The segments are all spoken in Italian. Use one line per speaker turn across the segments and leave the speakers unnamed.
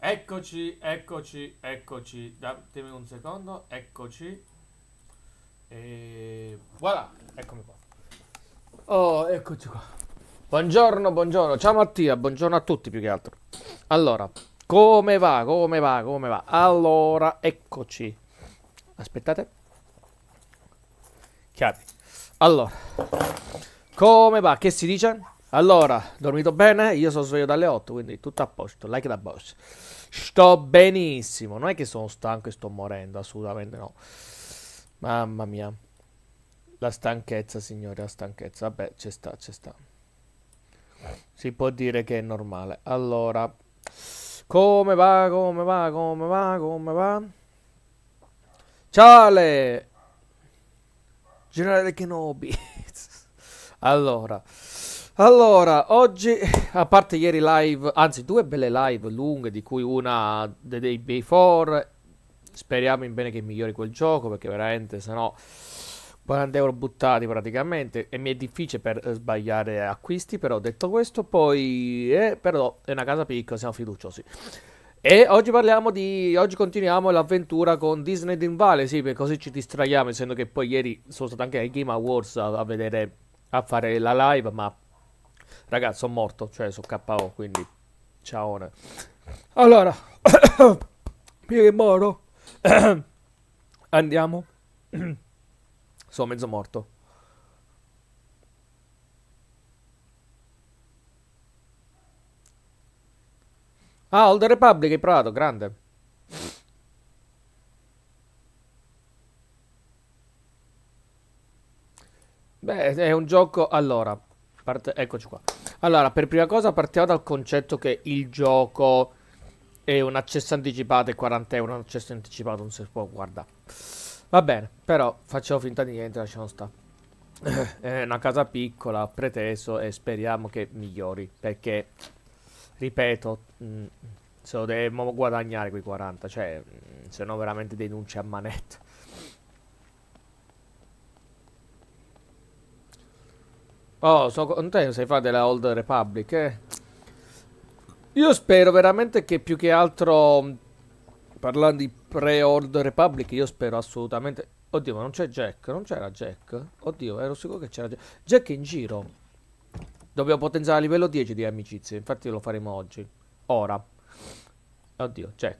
Eccoci, eccoci, eccoci. Datemi un secondo, eccoci. E voilà, eccomi qua. Oh, eccoci qua. Buongiorno, buongiorno. Ciao Mattia, buongiorno a tutti più che altro. Allora, come va, come va, come va? Allora, eccoci. Aspettate. Chiavi. Allora, come va? Che si dice? Allora, dormito bene? Io sono sveglio dalle 8, quindi tutto a posto, like da boss. Sto benissimo, non è che sono stanco e sto morendo, assolutamente no. Mamma mia. La stanchezza, signore, la stanchezza. Vabbè, c'è sta, c'è sta. Si può dire che è normale. Allora, come va, come va, come va, come va? Ciale! Generale Kenobi. allora... Allora, oggi, a parte ieri live, anzi due belle live lunghe, di cui una The Day Before, speriamo in bene che migliori quel gioco, perché veramente sennò 40 euro buttati praticamente, e mi è difficile per eh, sbagliare acquisti, però detto questo, poi, eh, però è una casa piccola, siamo fiduciosi. E oggi parliamo di. Oggi continuiamo l'avventura con Disney Dream Valley. Sì, perché così ci distraiamo, essendo che poi ieri sono stato anche ai Game Awards a, a vedere a fare la live, ma Ragazzi, sono morto, cioè su KO, quindi ciao. Allora, Pieri Moro, andiamo. sono mezzo morto. Ah, Old Republic e provato grande. Beh, è un gioco... Allora, parte... eccoci qua. Allora, per prima cosa partiamo dal concetto che il gioco è un accesso anticipato e 40 euro un accesso anticipato non si può guardare. Va bene, però facciamo finta di niente, lasciamo sta. è una casa piccola, preteso e speriamo che migliori, perché, ripeto, mm, se lo devo guadagnare quei 40, cioè, mm, se no veramente denuncia a manetta. Oh, sono contento se fa della Old Republic, eh. Io spero veramente che più che altro, parlando di pre-Old Republic, io spero assolutamente... Oddio, ma non c'è Jack? Non c'era Jack? Oddio, ero sicuro che c'era Jack. Jack in giro. Dobbiamo potenziare a livello 10 di amicizie, infatti lo faremo oggi. Ora. Oddio, Jack.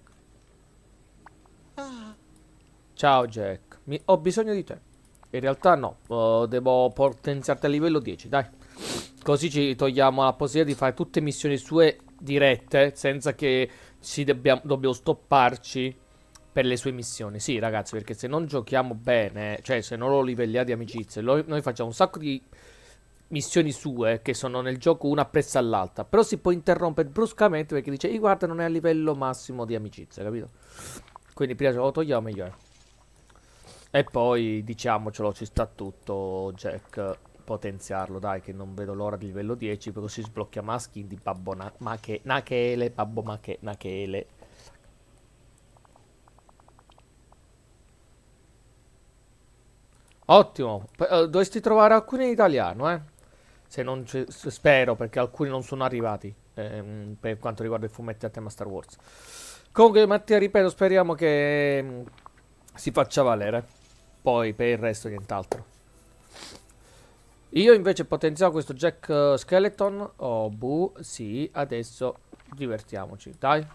Ciao Jack, Mi... ho bisogno di te. In realtà no, uh, devo potenziarti a livello 10, dai. Così ci togliamo la possibilità di fare tutte missioni sue dirette, senza che ci dobbiamo, dobbiamo stopparci per le sue missioni. Sì, ragazzi, perché se non giochiamo bene, cioè se non lo livelliamo di amicizia, lo, noi facciamo un sacco di missioni sue che sono nel gioco una appresso all'altra. Però si può interrompere bruscamente perché dice, guarda, non è a livello massimo di amicizia, capito? Quindi prima ce lo togliamo meglio è. Eh. E poi, diciamocelo, ci sta tutto, Jack, potenziarlo, dai, che non vedo l'ora di livello 10, perché si sblocca maschi di Babbo na Mache Nachele, Babbo Mache Nachele. Ottimo, P eh, dovresti trovare alcuni in italiano, eh? Se non spero, perché alcuni non sono arrivati, ehm, per quanto riguarda i fumetti a tema Star Wars. Comunque, Mattia, ripeto, speriamo che mm, si faccia valere poi per il resto nient'altro. Io invece potenziavo questo Jack eh, Skeleton. Oh, buh, sì, adesso divertiamoci, dai.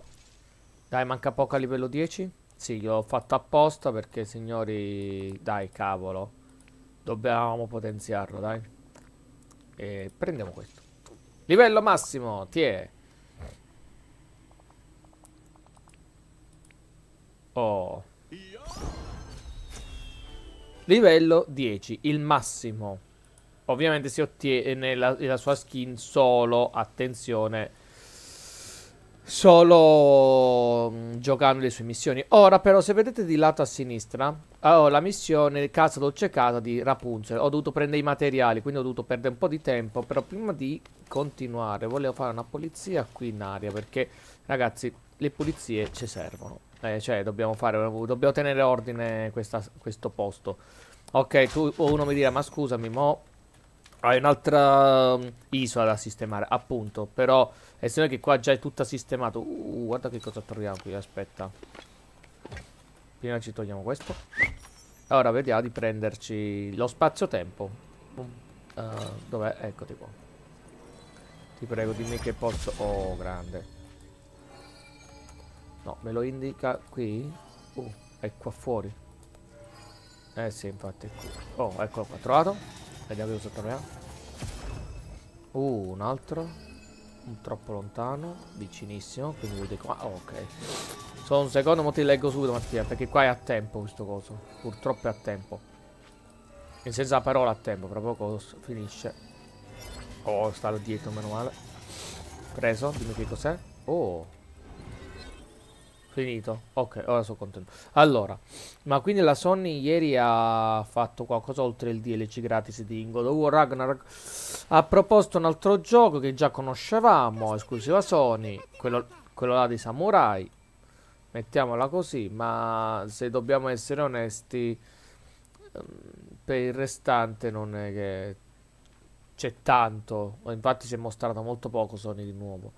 Dai, manca poco a livello 10. Sì, l'ho fatto apposta perché, signori, dai, cavolo. Dobbiamo potenziarlo, dai. E prendiamo questo. Livello massimo, ti Oh. Livello 10, il massimo. Ovviamente si ottiene eh, la, la sua skin solo, attenzione, solo mm, giocando le sue missioni. Ora però se vedete di lato a sinistra ho oh, la missione Casa Dolce Casa di Rapunzel. Ho dovuto prendere i materiali quindi ho dovuto perdere un po' di tempo. Però prima di continuare volevo fare una pulizia qui in aria perché ragazzi le pulizie ci servono. Eh, cioè, dobbiamo, fare, dobbiamo tenere ordine questa, questo posto. Ok, tu, uno mi dirà, ma scusami, mo... Hai un'altra mm, isola da sistemare, appunto. Però, essendo che qua già è tutta sistemata... Uh, uh, guarda che cosa troviamo qui, aspetta. Prima ci togliamo questo. Ora vediamo di prenderci lo spazio-tempo. Uh, Dov'è? Eccoti qua. Ti prego, dimmi che posso... Oh, grande. No, me lo indica qui? Oh, è qua fuori. Eh sì, infatti. è qui. Oh, eccolo qua, trovato. Vediamo cosa troviamo. Uh, un altro. Un troppo lontano, vicinissimo, quindi vedete qua. Ah, ok. Solo un secondo, ma ti leggo subito Mattia, perché qua è a tempo questo coso. Purtroppo è a tempo. In senza parola a tempo, fra poco finisce. Oh, stavo dietro, meno male. Preso, dimmi che cos'è. Oh, Finito? Ok, ora sono contento. Allora, ma quindi la Sony ieri ha fatto qualcosa oltre il DLC gratis di God of War Ragnarok. Ha proposto un altro gioco che già conoscevamo, esclusiva Sony, quello, quello là di Samurai. Mettiamola così, ma se dobbiamo essere onesti, ehm, per il restante non è che c'è tanto. Infatti si è mostrato molto poco Sony di nuovo.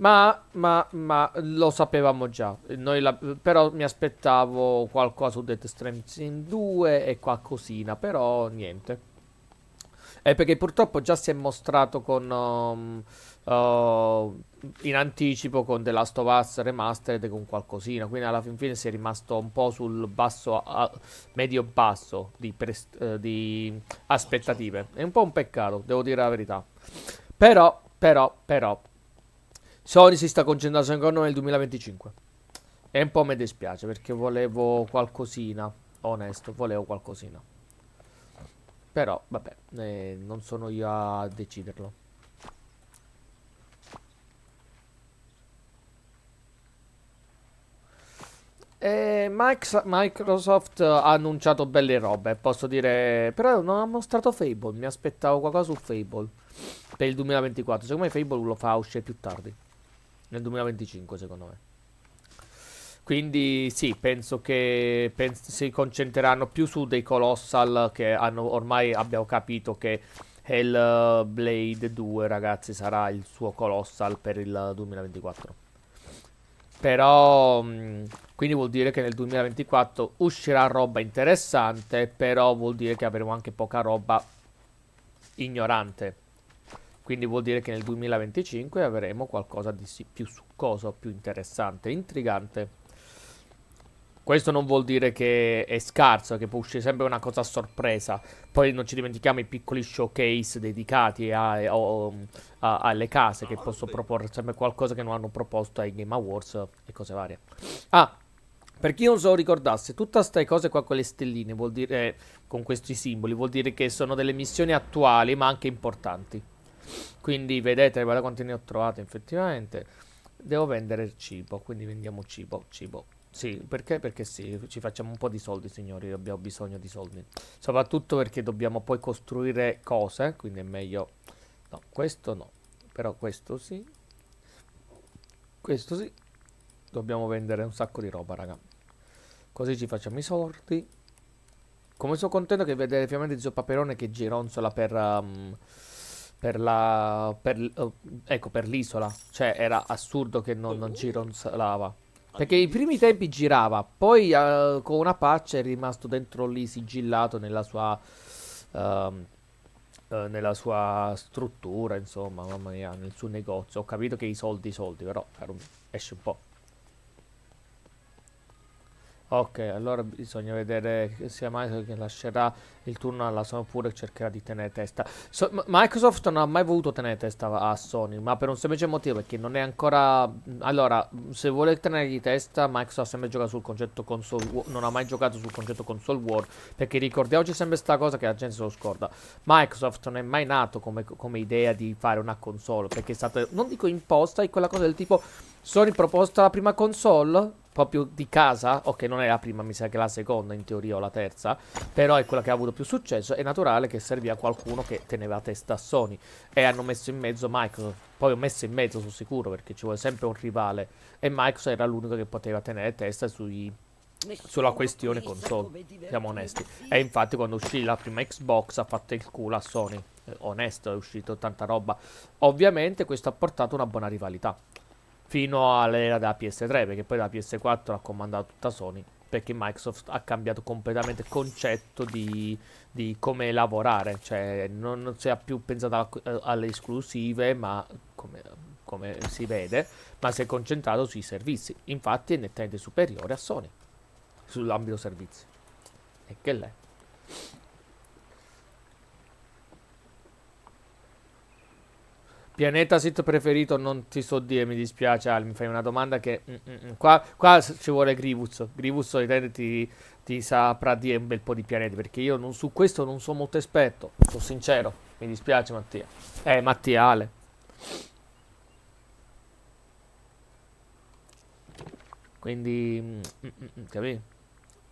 Ma, ma, ma lo sapevamo già. La, però mi aspettavo qualcosa su Death Stranding 2 e qualcosina, però niente. È perché purtroppo già si è mostrato con... Um, uh, in anticipo con The Last of Us Remastered con qualcosina, quindi alla fin fine si è rimasto un po' sul basso, medio-basso di, uh, di aspettative. È un po' un peccato, devo dire la verità. Però, però, però, Sony si sta concentrando ancora nel 2025. E un po' mi dispiace perché volevo qualcosina, onesto, volevo qualcosina. Però, vabbè, eh, non sono io a deciderlo. Eh, e Microsoft ha annunciato belle robe, posso dire, però non ha mostrato Fable, mi aspettavo qualcosa su Fable per il 2024, secondo me Fable lo fa uscire più tardi nel 2025 secondo me. Quindi sì, penso che pens- si concentreranno più su dei colossal che hanno, ormai abbiamo capito che Hellblade 2 ragazzi sarà il suo colossal per il 2024. Però quindi vuol dire che nel 2024 uscirà roba interessante, però vuol dire che avremo anche poca roba ignorante quindi vuol dire che nel 2025 avremo qualcosa di più succoso, più interessante, intrigante. Questo non vuol dire che è scarso, che può uscire sempre una cosa a sorpresa. Poi non ci dimentichiamo i piccoli showcase dedicati a, a, a, alle case che possono proporre sempre qualcosa che non hanno proposto ai Game Awards e cose varie. Ah, per chi non se lo ricordasse, tutte queste cose qua con le stelline, vuol dire, eh, con questi simboli, vuol dire che sono delle missioni attuali ma anche importanti quindi vedete guarda quanti ne ho trovati effettivamente devo vendere il cibo quindi vendiamo cibo cibo sì, perché? Perché sì, ci facciamo un po' di soldi, signori, abbiamo bisogno di soldi. Soprattutto perché dobbiamo poi costruire cose, quindi è meglio... No, questo no, però questo sì. Questo sì. Dobbiamo vendere un sacco di roba, raga. Così ci facciamo i soldi. Come sono contento che vedete finalmente il zio Paperone che gironzola per... Um, per la... Per, uh, ecco, per l'isola. Cioè, era assurdo che non, non gironzolava. Perché i primi tempi girava, poi uh, con una patch è rimasto dentro lì sigillato nella sua... Uh, nella sua struttura, insomma, mamma mia, nel suo negozio. Ho capito che i soldi, i soldi, però esce un po'. Ok, allora bisogna vedere se Microsoft lascerà il turno alla Sony oppure cercherà di tenere testa. So, Microsoft non ha mai voluto tenere testa a Sony, ma per un semplice motivo, perché non è ancora... Allora, se vuole tenere di testa, Microsoft sempre gioca sul concetto console non ha mai giocato sul concetto console war, perché ricordiamoci sempre questa cosa che la gente se lo scorda. Microsoft non è mai nato come, come idea di fare una console, perché è stata, non dico imposta, è quella cosa del tipo... Sony proposta la prima console? proprio di casa, ok non è la prima, mi sa che è la seconda in teoria o la terza, però è quella che ha avuto più successo, è naturale che serviva qualcuno che teneva a testa a Sony e hanno messo in mezzo Microsoft, poi ho messo in mezzo sono sicuro perché ci vuole sempre un rivale e Microsoft era l'unico che poteva tenere testa sui, sulla questione console, siamo onesti, e infatti quando uscì la prima Xbox ha fatto il culo a Sony, eh, onesto è uscito tanta roba, ovviamente questo ha portato una buona rivalità fino all'era della PS3, perché poi la PS4 l'ha comandata tutta Sony, perché Microsoft ha cambiato completamente il concetto di, di come lavorare, cioè non, non si è più pensato eh, alle esclusive, ma come, come si vede, ma si è concentrato sui servizi, infatti è nettamente superiore a Sony, sull'ambito servizi. E che l'è. Pianeta sit preferito non ti so dire, mi dispiace, Al, mi fai una domanda che... Mm, mm, mm, qua, qua, ci vuole Grivus. Grivus solitamente ti, ti, saprà dire un bel po' di pianeti, perché io non, su questo non sono molto esperto, sono sincero. Mi dispiace Mattia. Eh, Mattia, Ale. Quindi... capì?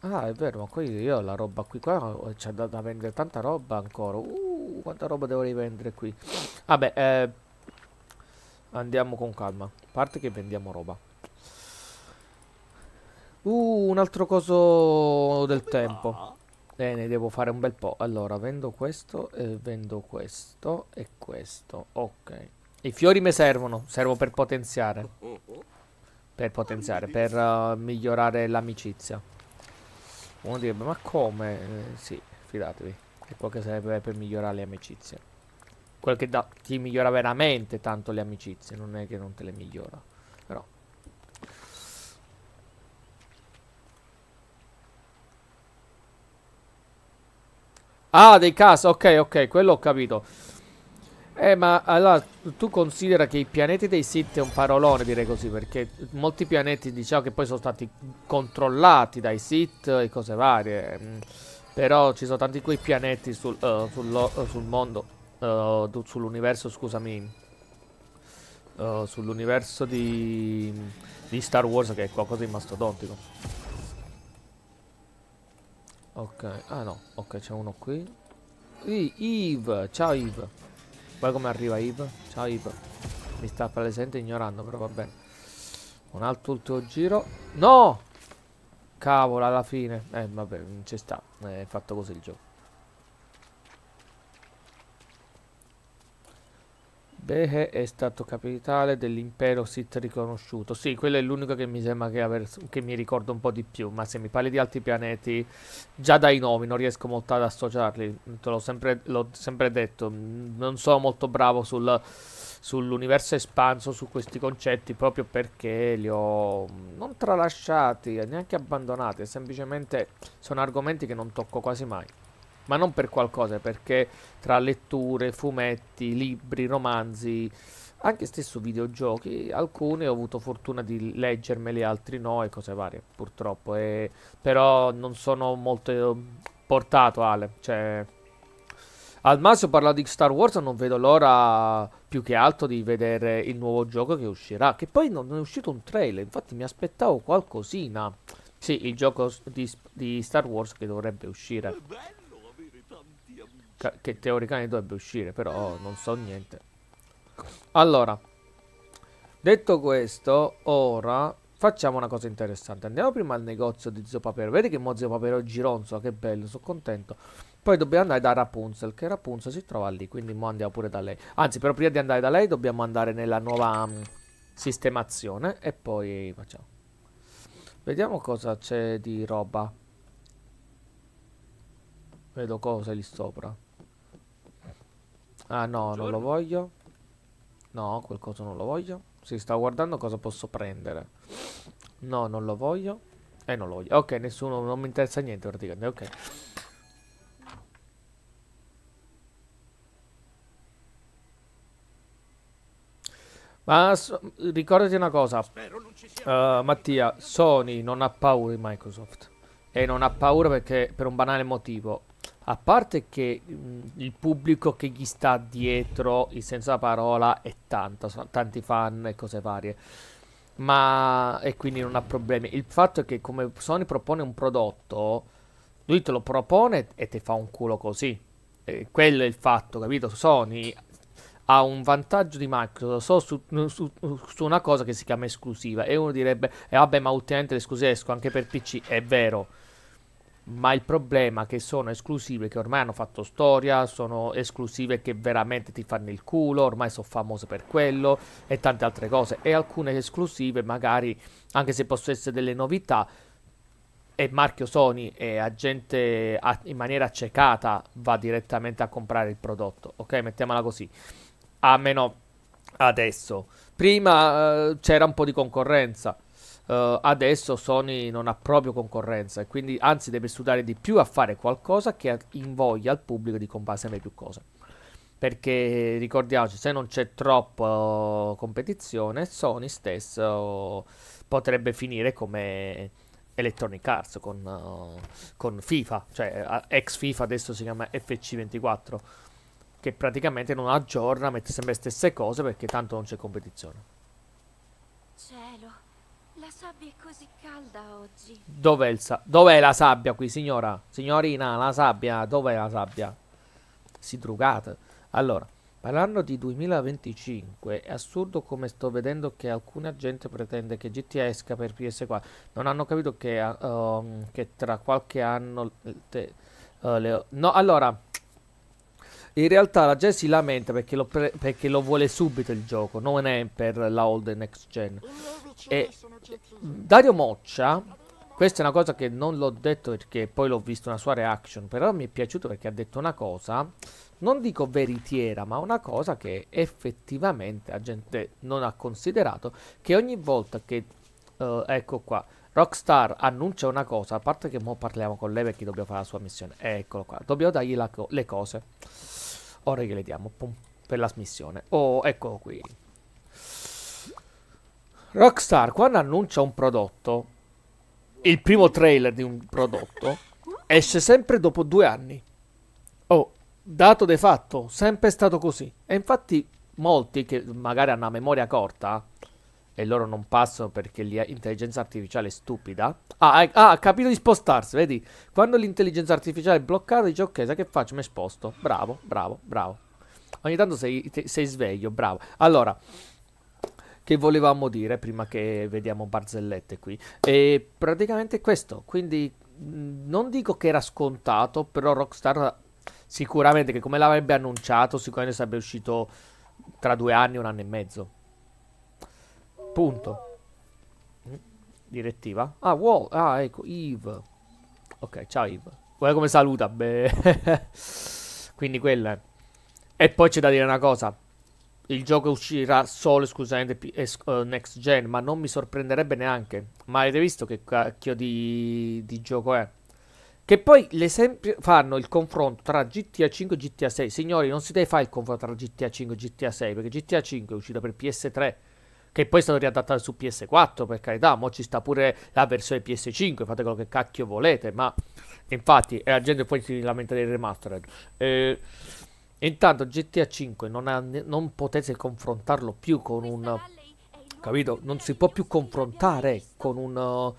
Ah, è vero, ma qui io ho la roba qui, qua eh, c'è da, da vendere tanta roba ancora. Uh, quanta roba devo rivendere qui. Vabbè, eh... Andiamo con calma. A parte che vendiamo roba. Uh, un altro coso del tempo. Eh, ne devo fare un bel po'. Allora, vendo questo, e vendo questo e questo. Ok. I fiori mi servono. Servo per potenziare. Per potenziare, per uh, migliorare l'amicizia. Uno direbbe, ma come? Eh, sì, fidatevi. È quello che serve per migliorare le amicizie quel che da, ti migliora veramente tanto le amicizie, non è che non te le migliora, però. Ah, dei casi, ok, ok, quello ho capito. Eh, ma allora tu considera che i pianeti dei Sith è un parolone, direi così, perché molti pianeti diciamo che poi sono stati controllati dai Sith e cose varie. Mm, però ci sono tanti quei pianeti sul, uh, sul, uh, sul mondo uh, sull'universo, scusami, uh, sull'universo di, di Star Wars che è qualcosa di mastodontico. Ok, ah no, ok c'è uno qui. I Eve, ciao Eve. Guarda come arriva Eve? Ciao Eve. Mi sta palesemente ignorando, però va bene. Un altro ultimo giro. No! Cavolo, alla fine. Eh, vabbè, ci sta. È fatto così il gioco. Behe è stato capitale dell'impero Sith riconosciuto. Sì, quello è l'unico che mi sembra che, aver, che mi ricordo un po' di più, ma se mi parli di altri pianeti, già dai nomi non riesco molto ad associarli, te l'ho sempre, sempre, detto, mm, non sono molto bravo sul, sull'universo espanso, su questi concetti, proprio perché li ho mm, non tralasciati, neanche abbandonati, semplicemente sono argomenti che non tocco quasi mai ma non per qualcosa, perché tra letture, fumetti, libri, romanzi, anche stesso videogiochi, alcuni ho avuto fortuna di leggermeli, altri no e cose varie, purtroppo. E, però non sono molto eh, portato, Ale. Cioè, al massimo parla di Star Wars, non vedo l'ora più che altro di vedere il nuovo gioco che uscirà. Che poi non è uscito un trailer, infatti mi aspettavo qualcosina. Sì, il gioco di, di Star Wars che dovrebbe uscire che teoricamente dovrebbe uscire, però non so niente. Allora, detto questo, ora facciamo una cosa interessante. Andiamo prima al negozio di Zio Papero. Vedi che mo Zio Papero gironzola, che bello, sono contento. Poi dobbiamo andare da Rapunzel, che Rapunzel si trova lì, quindi mo andiamo pure da lei. Anzi, però prima di andare da lei dobbiamo andare nella nuova um, sistemazione e poi facciamo. Vediamo cosa c'è di roba. Vedo cose lì sopra. Ah no, Buongiorno. non lo voglio. No, quel coso non lo voglio. Si sta guardando cosa posso prendere. No, non lo voglio. E eh, non lo voglio. Ok, nessuno, non mi interessa niente praticamente. Ok. Ma ricordati una cosa, uh, Mattia, Sony non ha paura di Microsoft. E non ha paura perché per un banale motivo a parte che mh, il pubblico che gli sta dietro, il senso della parola, è tanto, sono tanti fan e cose varie. Ma e quindi non ha problemi. Il fatto è che come Sony propone un prodotto, lui te lo propone e te fa un culo così. E quello è il fatto, capito? Sony ha un vantaggio di Microsoft so, su, su, su, una cosa che si chiama esclusiva. E uno direbbe, eh vabbè, ma ultimamente le esclusive escono anche per PC. È vero ma il problema è che sono esclusive che ormai hanno fatto storia, sono esclusive che veramente ti fanno il culo, ormai sono famose per quello e tante altre cose. E alcune esclusive magari, anche se possono essere delle novità, e marchio Sony e a gente a, in maniera accecata va direttamente a comprare il prodotto, ok? Mettiamola così. A meno adesso. Prima eh, c'era un po' di concorrenza Uh, adesso Sony non ha proprio concorrenza e quindi anzi deve studiare di più a fare qualcosa che invoglia il pubblico di comprare sempre più cose. Perché ricordiamoci, se non c'è troppa uh, eh, competizione, Sony stesso potrebbe finire come Electronic Arts con, uh, con FIFA, cioè ex FIFA adesso si chiama FC24, che praticamente non aggiorna, mette sempre le stesse cose perché tanto non c'è competizione. Cielo. La sabbia è così calda oggi. Dov'è sa Dov la sabbia qui, signora? Signorina, la sabbia, dov'è la sabbia? Si drugate. Allora, parlando di 2025, è assurdo come sto vedendo che alcuna gente pretende che GTA esca per PS4. Non hanno capito che, uh, um, che tra qualche anno... Eh, te, uh, le, no, allora... In realtà la Gen si lamenta perché lo, perché lo, vuole subito il gioco, non è per la old next gen. E mm, Dario Moccia, questa è una cosa che non l'ho detto perché poi l'ho visto una sua reaction, però mi è piaciuto perché ha detto una cosa, non dico veritiera, ma una cosa che effettivamente la gente non ha considerato, che ogni volta che, uh, ecco qua, Rockstar annuncia una cosa, a parte che mo parliamo con lei perché dobbiamo fare la sua missione, eccolo qua, dobbiamo dargli co le cose. Ora che le diamo, per la smissione. Oh, eccolo qui. Rockstar, quando annuncia un prodotto, il primo trailer di un prodotto, esce sempre dopo due anni. Oh, dato di fatto, sempre è stato così. E infatti molti che magari hanno una memoria corta e loro non passano perché l'intelligenza artificiale è stupida. Ah, ah, ha capito di spostarsi, vedi? Quando l'intelligenza artificiale è bloccata, dice ok, sai che faccio? Mi sposto. Bravo, bravo, bravo. Ogni tanto sei, sei, sveglio, bravo. Allora, che volevamo dire prima che vediamo barzellette qui? E praticamente questo, quindi non dico che era scontato, però Rockstar sicuramente che come l'avrebbe annunciato, sicuramente sarebbe uscito tra due anni, un anno e mezzo Punto. Direttiva. Ah, wall. Ah, ecco, Eve. Ok, ciao Eve. Guarda come saluta. Beh. Quindi quella E poi c'è da dire una cosa. Il gioco uscirà solo scusate, eh, next gen, ma non mi sorprenderebbe neanche. Ma avete visto che cacchio di, di gioco è? Che poi l'esempio fanno il confronto tra GTA 5 e GTA 6. Signori, non si deve fare il confronto tra GTA 5 e GTA 6, perché GTA 5 è uscito per PS3 che poi è stato riadattato su PS4, per carità, mo ci sta pure la versione PS5, fate quello che cacchio volete, ma infatti e la gente poi si lamenta dei remastered. Eh, intanto GTA 5 non, ha, non potete confrontarlo più con un... Capito? Non si può più confrontare con un...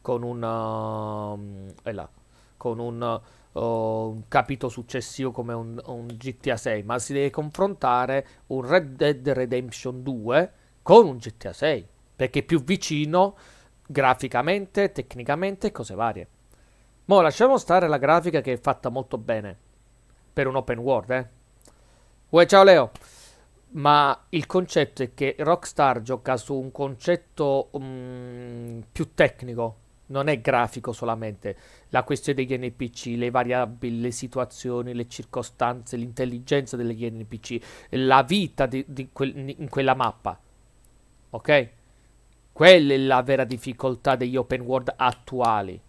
Con un... Um, eh, è là. Con un... Oh, un capito successivo come un, un GTA 6, ma si deve confrontare un Red Dead Redemption 2 con un GTA 6, perché è più vicino graficamente, tecnicamente e cose varie. Mo lasciamo stare la grafica che è fatta molto bene per un open world, eh. Uè, ciao Leo. Ma il concetto è che Rockstar gioca su un concetto um, più tecnico, non è grafico solamente. La questione degli NPC, le variabili, le situazioni, le circostanze, l'intelligenza degli NPC, la vita di, di quel, in quella mappa. Ok? Quella è la vera difficoltà degli open world attuali.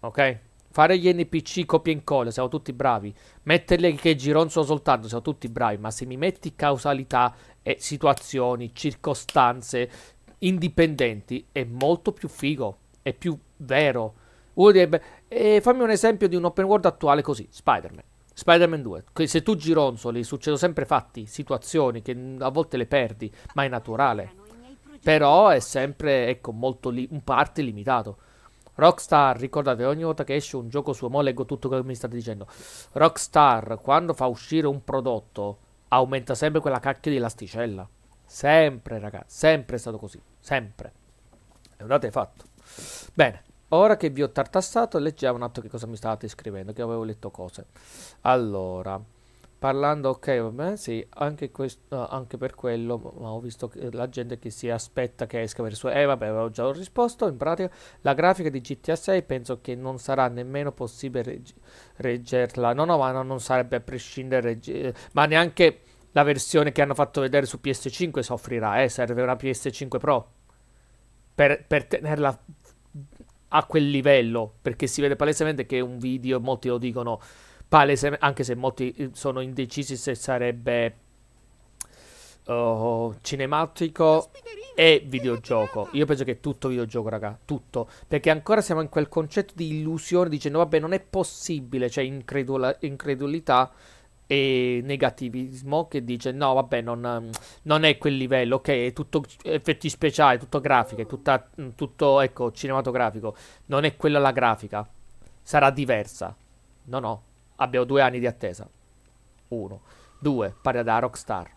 Ok? Fare gli NPC copia e incolla, siamo tutti bravi. Metterle che gironzo soltanto, siamo tutti bravi. Ma se mi metti causalità e situazioni, circostanze indipendenti, è molto più figo. È più vero. Uno direbbe, eh, fammi un esempio di un open world attuale così, Spider-Man. Spider-Man 2. Se tu gironzoli, succedono sempre fatti, situazioni che a volte le perdi, ma è naturale. Però è sempre, ecco, molto li- un parte limitato. Rockstar, ricordate, ogni volta che esce un gioco suo, mo leggo tutto quello che mi state dicendo. Rockstar, quando fa uscire un prodotto, aumenta sempre quella cacchia di lasticella. Sempre, ragazzi, sempre è stato così, sempre. E un dato è fatto. Bene. Ora che vi ho tartassato, leggiamo un attimo che cosa mi state scrivendo, che avevo letto cose. Allora, parlando, ok, va sì, anche, questo, anche per quello, ma ho visto la gente che si aspetta che esca per il suo... Eh, vabbè, avevo già risposto, in pratica la grafica di GTA 6 penso che non sarà nemmeno possibile reg reggerla. No, no, ma no, non sarebbe a prescindere, ma neanche la versione che hanno fatto vedere su PS5 soffrirà, eh, serve una PS5 Pro. Per, per tenerla a quel livello, perché si vede palesemente che un video, molti lo dicono, palesemente anche se molti eh, sono indecisi se sarebbe uh, cinematico e videogioco. Io penso che è tutto videogioco, raga, tutto, perché ancora siamo in quel concetto di illusione dicendo vabbè, non è possibile, cioè incredula- incredulità e negativismo che dice no vabbè non, non, è quel livello ok è tutto effetti speciali tutto grafiche tutta, tutto ecco cinematografico non è quella la grafica sarà diversa no no abbiamo due anni di attesa uno due parla da Rockstar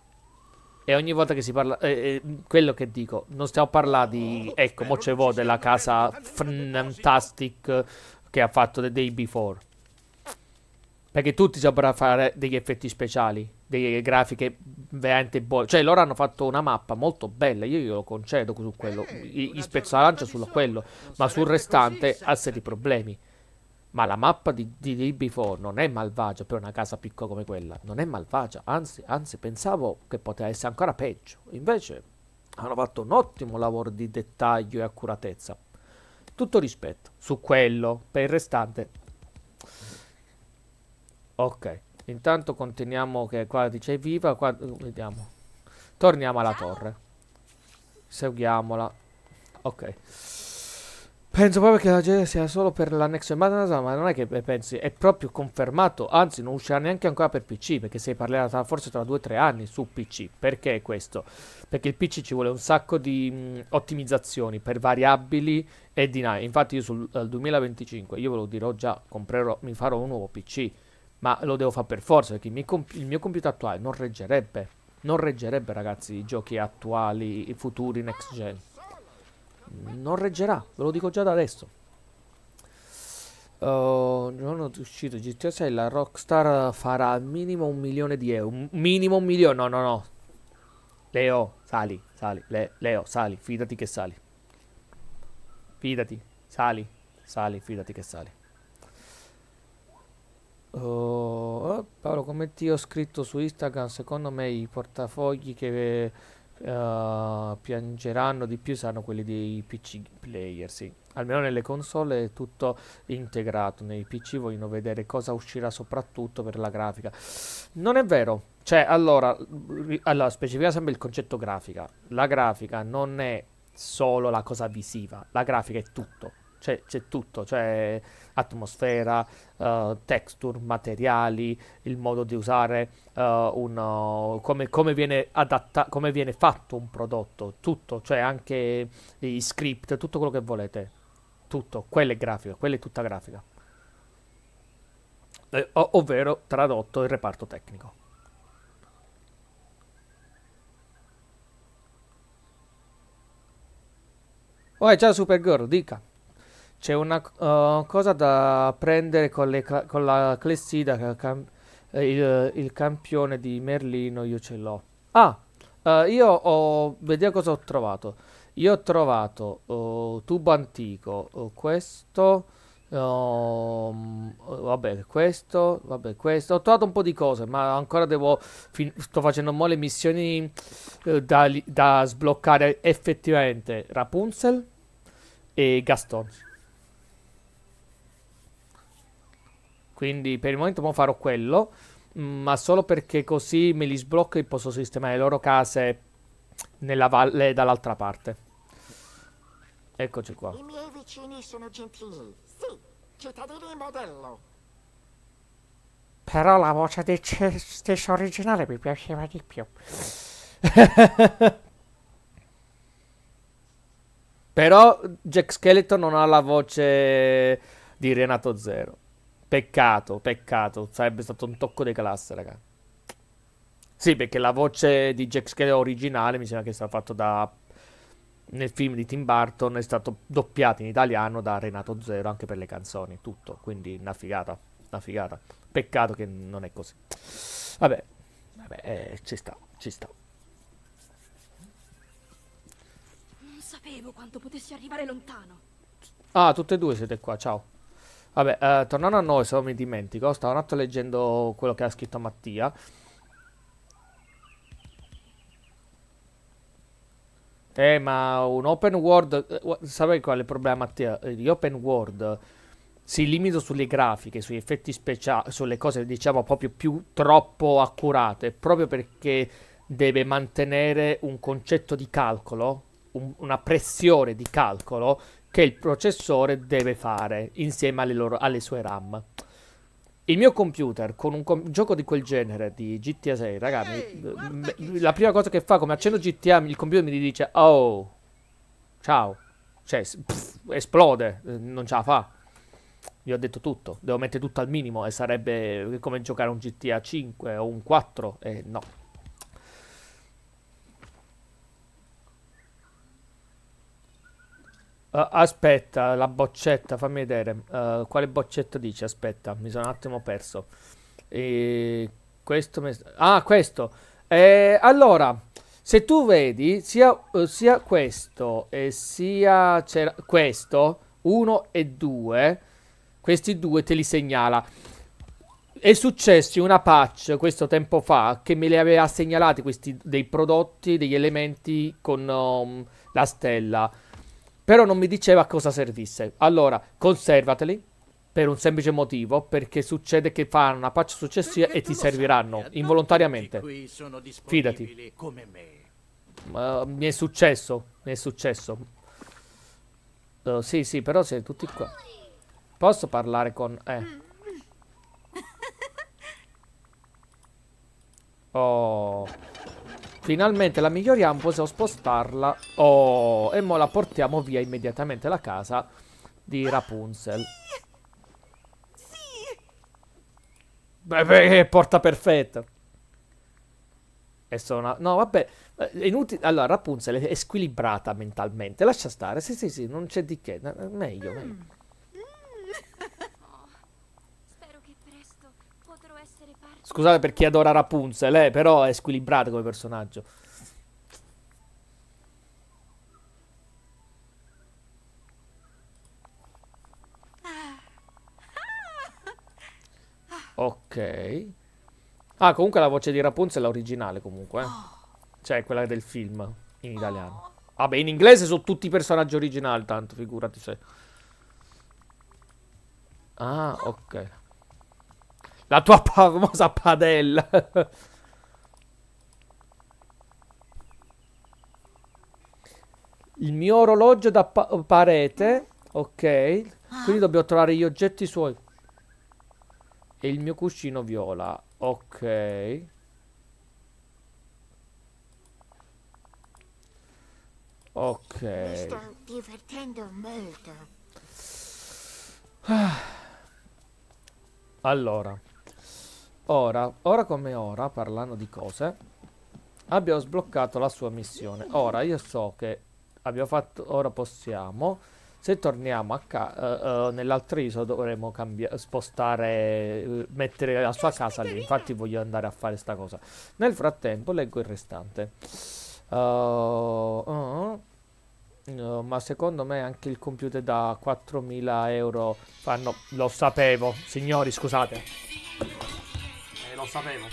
e ogni volta che si parla eh, eh, quello che dico non stiamo parlando di ecco mo ce vo della casa Fantastic che ha fatto The Day Before perché tutti sapranno fare degli effetti speciali, delle grafiche veramente buone. Cioè, loro hanno fatto una mappa molto bella, io glielo concedo su quello. Eh, gli eh, spezzo la lancia su quello, ma sul restante ha seri problemi. Ma la mappa di, di, di Before non è malvagia per una casa piccola come quella. Non è malvagia, anzi, anzi, pensavo che poteva essere ancora peggio. Invece hanno fatto un ottimo lavoro di dettaglio e accuratezza. Tutto rispetto su quello, per il restante Ok, intanto conteniamo che qua dice viva, qua uh, vediamo. Torniamo alla torre. Seguiamola. Ok. Penso proprio che la gente sia solo per l'annexo ma non è che eh, pensi, è proprio confermato, anzi non uscirà neanche ancora per PC, perché si parlerà tra, forse tra 2-3 anni su PC. Perché questo? Perché il PC ci vuole un sacco di mh, mm, ottimizzazioni per variabili e dinamiche. Infatti io sul 2025, io ve lo dirò già, comprerò, mi farò un nuovo PC ma lo devo fare per forza perché il mio, computer attuale non reggerebbe. Non reggerebbe, ragazzi, i giochi attuali, i futuri, next gen. Non reggerà, ve lo dico già da adesso. Uh, ehm, non è uscito GTA 6, la Rockstar farà minimo un milione di euro. Minimo un milione, no, no, no. Leo, sali, sali, Le- Leo, sali, fidati che sali. Fidati, sali, sali, fidati che sali. Oh, oh, Paolo, come ti ho scritto su Instagram, secondo me i portafogli che uh, piangeranno di più saranno quelli dei PC player, sì. Almeno nelle console è tutto integrato, nei PC vogliono vedere cosa uscirà soprattutto per la grafica. Non è vero, cioè allora, allora specifica sempre il concetto grafica. La grafica non è solo la cosa visiva, la grafica è tutto c'è, c'è tutto, c'è atmosfera, uh, texture, materiali, il modo di usare, uh, un, eh, come, come, viene adatta- come viene fatto un prodotto, tutto, cioè anche i script, tutto quello che volete, tutto, quella è grafica, quella è tutta grafica. Eh, ovvero tradotto il reparto tecnico. Oh, è già Supergirl, dica. C'è una uh, cosa da prendere con, le, con la Clessida, il, eh, eh, il, campione di Merlino, io ce l'ho. Ah, uh, io ho... vediamo cosa ho trovato. Io ho trovato uh, tubo antico, questo, Um, vabbè, questo, vabbè, questo. Ho trovato un po' di cose, ma ancora devo. Sto facendo mo le missioni eh, da, da sbloccare effettivamente Rapunzel e Gaston. Quindi per il momento farò quello, mm, ma solo perché così me li sblocco e posso sistemare le loro case nella valle dall'altra parte. Eccoci qua. I miei vicini sono gentili, sì, cittadini modello. Però la voce del stesso originale mi piaceva di più. Però Jack Skeleton non ha la voce di Renato Zero. Peccato, peccato. Sarebbe stato un tocco di classe, raga. Sì, perché la voce di Jack Scare originale mi sembra che sia fatta da... Nel film di Tim Burton è stato doppiato in italiano da Renato Zero anche per le canzoni, tutto. Quindi una figata, una figata. Peccato che non è così. Vabbè, vabbè, eh, ci sta, ci sta. Non sapevo quanto potessi arrivare lontano. Ah, tutte e due siete qua, ciao. Vabbè, eh, tornando a noi, se non mi dimentico, stavo un attimo leggendo quello che ha scritto Mattia. Eh, ma un open world... Eh, Sapete qual è il problema, Mattia? Gli eh, open world si limitano sulle grafiche, sugli effetti speciali, sulle cose, diciamo, proprio più troppo accurate, proprio perché deve mantenere un concetto di calcolo, un, una pressione di calcolo che il processore deve fare insieme alle, loro, alle sue RAM. Il mio computer con un com gioco di quel genere di GTA 6, ragazzi, hey, la prima cosa che fa come accendo GTA, il computer mi dice "Oh, ciao". Cioè, pff, esplode, eh, non ce la fa. Gli ho detto tutto, devo mettere tutto al minimo e sarebbe come giocare un GTA 5 o un 4 e no. Uh, aspetta, la boccetta, fammi vedere. Uh, quale boccetta dice? Aspetta, mi sono un attimo perso. E questo ah, questo. Eh, allora, se tu vedi, sia, eh, sia questo e sia questo, 1 e 2, questi due te li segnala. È successo in una patch questo tempo fa che me li aveva segnalati questi dei prodotti, degli elementi con um, la stella però non mi diceva a cosa servisse. Allora, conservateli per un semplice motivo, perché succede che faranno una patch successiva perché e ti serviranno sappia, eh, involontariamente. Fidati. Uh, mi è successo, mi è successo. Uh, sì, sì, però siete tutti qua. Posso parlare con... Eh. Oh... Finalmente la miglioriamo, possiamo spostarla. Oh, e mo la portiamo via immediatamente la casa di Rapunzel. Beh, beh, eh, porta perfetta. E sono... No, vabbè. Eh, inutile... Allora, Rapunzel è squilibrata mentalmente. Lascia stare. Sì, sì, sì, non c'è di che. Meglio, meglio. Mm. Scusate per chi adora Rapunzel, eh, però è squilibrato come personaggio. Ok. Ah, comunque la voce di Rapunzel è l'originale comunque. Eh. Cioè quella del film in italiano. Vabbè, in inglese sono tutti i personaggi originali, tanto figurati se. Ah, ok. La tua famosa padella. Il mio orologio da pa parete. Ok. Quindi dobbiamo trovare gli oggetti suoi. E il mio cuscino viola. Ok. Ok. Mi sto divertendo molto. Ah. Allora. Ora, ora come ora, parlando di cose, abbiamo sbloccato la sua missione. Ora io so che abbiamo fatto, ora possiamo, se torniamo a casa, uh, eh, uh, eh, nell'altra isola dovremo spostare, uh, mettere la sua casa lì. Infatti voglio andare a fare sta cosa. Nel frattempo leggo il restante. ma secondo me anche il computer da 4.000 euro fanno... Lo sapevo, signori, scusate lo sapevo.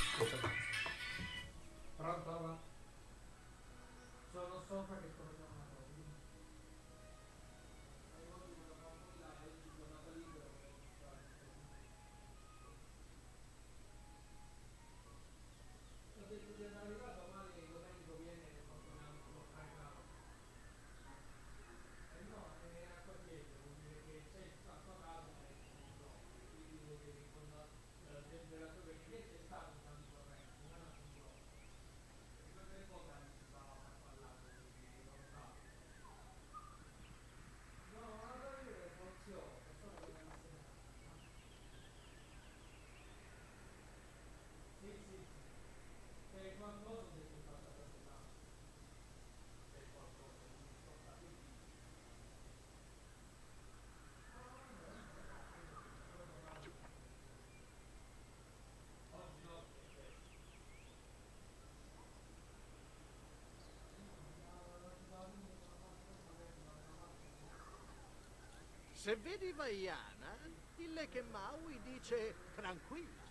Se vedi Vaiana, dille che Maui dice tranquilla.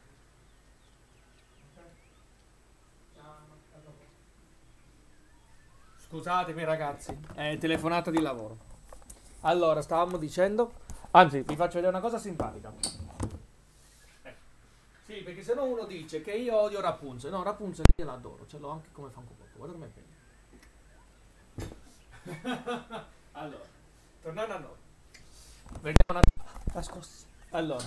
Scusatemi ragazzi, è telefonata di lavoro. Allora, stavamo dicendo... Anzi, vi faccio vedere una cosa simpatica. Eh. Sì, perché se no uno dice che io odio Rapunzel. No, Rapunzel io l'adoro, ce l'ho anche come fan Pop. Guarda come è bene. allora, tornando a noi. Vediamo una... Allora,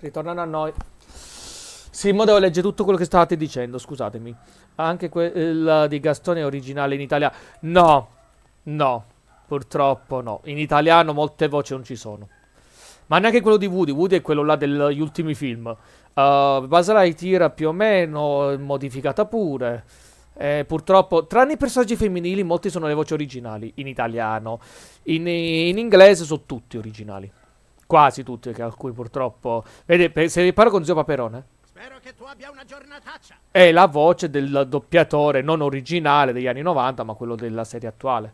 ritornando a noi. Simmo, devo leggere tutto quello che stavate dicendo, scusatemi. Anche quella di Gastone originale in italiano. No, no, purtroppo no. In italiano molte voci non ci sono. Ma neanche quello di Woody, Woody è quello là degli ultimi film. Uh, eh, Basarai tira più o meno, modificata pure. Eh, purtroppo, tranne i personaggi femminili, molti sono le voci originali in italiano. In, in inglese sono tutti originali. Quasi tutti, alcuni purtroppo. Vedi, se vi parlo con zio Paperone. Spero che tu abbia una giornataccia. È la voce del doppiatore non originale degli anni 90, ma quello della serie attuale.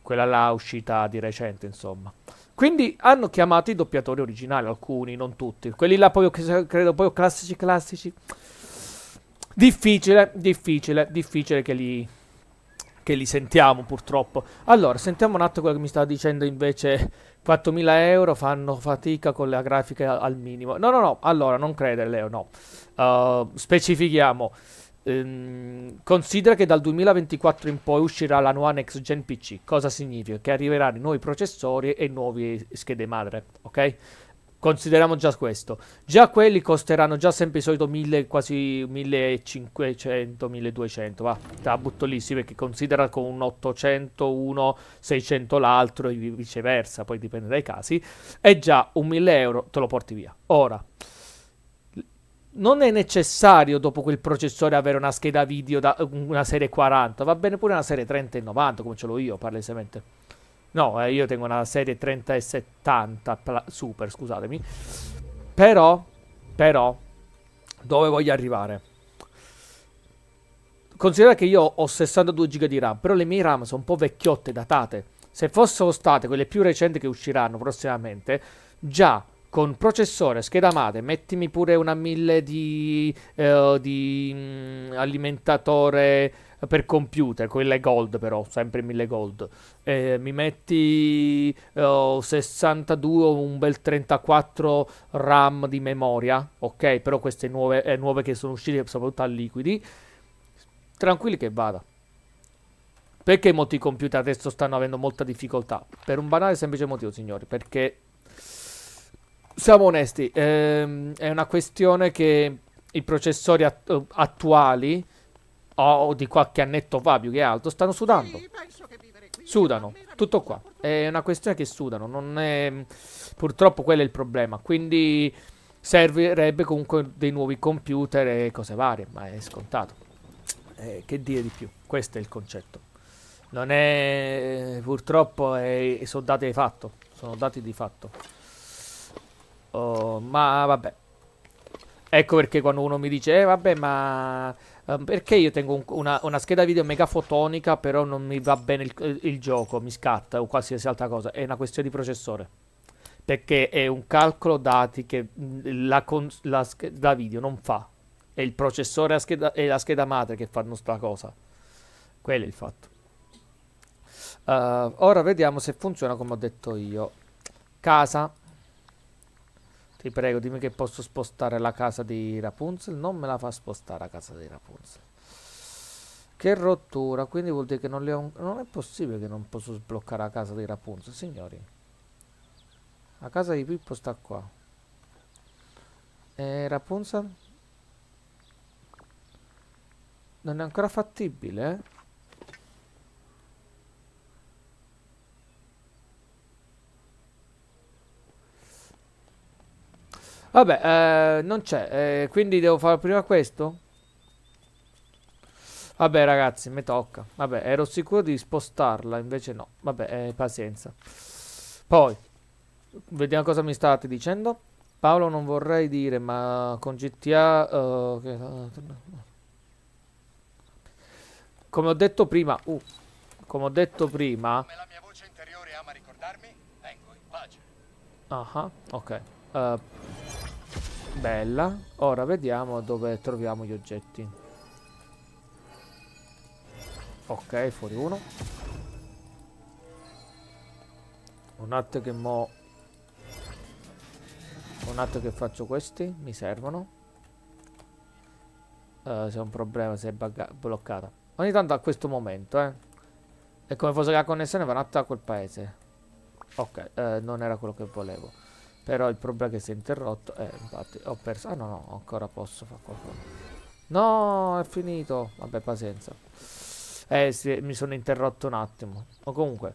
Quella là uscita di recente, insomma. Quindi hanno chiamato i doppiatori originali, alcuni, non tutti. Quelli là poi, credo, poi classici, classici. Difficile, difficile, difficile che li, che li sentiamo purtroppo. Allora, sentiamo un attimo quello che mi sta dicendo invece 4.000 euro fanno fatica con la grafica al minimo. No, no, no, allora non credere Leo, no. Uh, specifichiamo. Um, considera che dal 2024 in poi uscirà la nuova Next Gen PC. Cosa significa? Che arriveranno nuovi processori e nuove schede madre, ok? Consideriamo già questo. Già quelli costeranno già sempre i solito 1000, quasi 1500, 1200. Va, la butto lì, sì, perché considera con un 800 uno, 600 l'altro e viceversa, poi dipende dai casi. E già un 1000 euro te lo porti via. Ora, non è necessario dopo quel processore avere una scheda video da una serie 40, va bene pure una serie 30 e 90 come ce l'ho io, palesemente. No, eh, io tengo una serie 30 e 70 Super, scusatemi. Però, però, dove voglio arrivare? Considera che io ho 62 GB di RAM, però le mie RAM sono un po' vecchiotte, datate. Se fossero state quelle più recenti che usciranno prossimamente, già con processore, scheda madre, mettimi pure una 1000 di, eh, di mh, mm, alimentatore per computer, quelle gold però, sempre 1000 gold. Eh, mi metti oh, 62 o un bel 34 RAM di memoria, ok? Però queste nuove, eh, nuove che sono uscite soprattutto a liquidi, tranquilli che vada. Perché molti computer adesso stanno avendo molta difficoltà? Per un banale semplice motivo, signori, perché... Siamo onesti, ehm, è una questione che i processori at attuali o di qualche annetto fa più che altro, stanno sudando. Sudano, tutto qua. È una questione che sudano, non è... Purtroppo quello è il problema, quindi servirebbe comunque dei nuovi computer e cose varie, ma è scontato. Eh, che dire di più? Questo è il concetto. Non è... purtroppo è... sono dati di fatto, sono dati di fatto. Oh, ma vabbè. Ecco perché quando uno mi dice, eh vabbè ma Um, perché io tengo un, una, una, scheda video megafotonica però non mi va bene il, il gioco, mi scatta o qualsiasi altra cosa? È una questione di processore. Perché è un calcolo dati che mm, la, la scheda video non fa. È il processore a scheda, e la scheda madre che fanno sta cosa. Quello è il fatto. Uh, ora vediamo se funziona come ho detto io. Casa ti prego, dimmi che posso spostare la casa di Rapunzel. Non me la fa spostare la casa di Rapunzel. Che rottura, quindi vuol dire che non le ho... Non è possibile che non posso sbloccare la casa di Rapunzel, signori. La casa di Pippo sta qua. E Rapunzel? Non è ancora fattibile, eh? Vabbè, eh, non c'è. Eh, quindi devo fare prima questo? Vabbè, ragazzi, mi tocca. Vabbè, ero sicuro di spostarla, invece no. Vabbè, eh, pazienza. Poi, vediamo cosa mi state dicendo. Paolo non vorrei dire, ma con GTA... Uh, eh, che... Come ho detto prima... Uh, come ho detto prima... Come la mia voce interiore ama ricordarmi, vengo in pace. Ah, ok. Uh, Bella. Ora vediamo dove troviamo gli oggetti. Ok, fuori uno. Un attimo che mo... Un attimo che faccio questi. Mi servono. Uh, eh, se è un problema, se è bloccata. Ogni tanto a questo momento, eh. È come fosse che la connessione va a quel paese. Ok, uh, non era quello che volevo. Però il problema è che si è interrotto. Eh, infatti, ho perso. Ah, no, no, ancora posso fare qualcosa. No, è finito. Vabbè, pazienza. Eh, sì, mi sono interrotto un attimo. O comunque,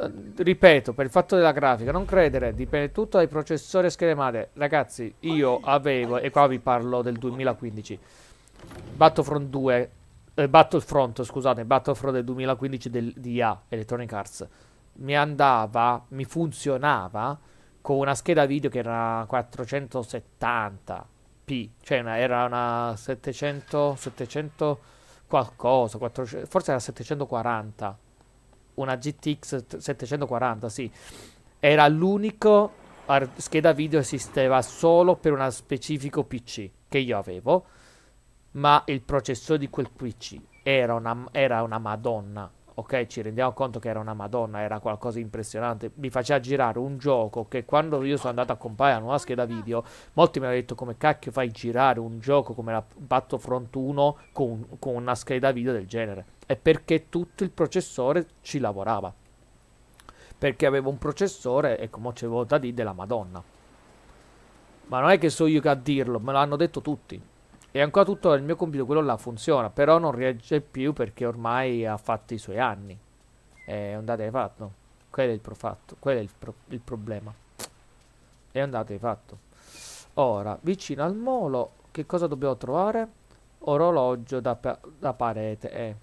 eh, ripeto, per il fatto della grafica, non credere, dipende tutto dai processori e schede madre. Ragazzi, io avevo, e qua vi parlo del 2015, Battlefront 2, eh, Battlefront, scusate, Battlefront del 2015 del, di A, Electronic Arts. Mi andava, mi funzionava con una scheda video che era 470p, cioè una, era una 700, 700 qualcosa, 400, forse era 740, una GTX 740, sì. Era l'unico scheda video che esisteva solo per un specifico PC che io avevo, ma il processore di quel PC era una, era una madonna ok, ci rendiamo conto che era una madonna, era qualcosa di impressionante, mi faceva girare un gioco che quando io sono andato a comprare la nuova scheda video, molti mi hanno detto come cacchio fai girare un gioco come la Battlefront 1 con, con una scheda video del genere. È perché tutto il processore ci lavorava. Perché avevo un processore, ecco, c'è volta di della madonna. Ma non è che so io che a dirlo, me l'hanno detto tutti. E ancora tutto il mio computer, quello là, funziona, però non reagisce più perché ormai ha fatto i suoi anni. E andate di fatto. Quello è il, profatto, quello è il, pro il problema. È andato di fatto. Ora, vicino al molo, che cosa dobbiamo trovare? Orologio da, da parete, eh.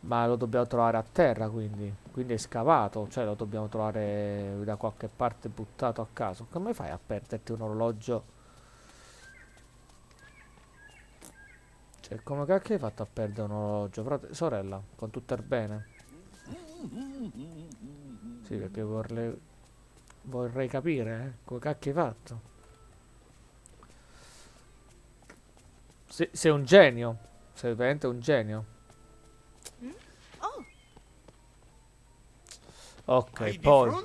Ma lo dobbiamo trovare a terra, quindi. Quindi è scavato, cioè lo dobbiamo trovare da qualche parte buttato a caso. Come fai a perderti un orologio... E come cacchio hai fatto a perdere un orologio? Frate sorella, con tutto il bene. Sì, perché vorrei, vorrei capire, eh, come cacchio hai fatto. sei un genio, sei veramente un genio. Mm? Oh. Ok, poi,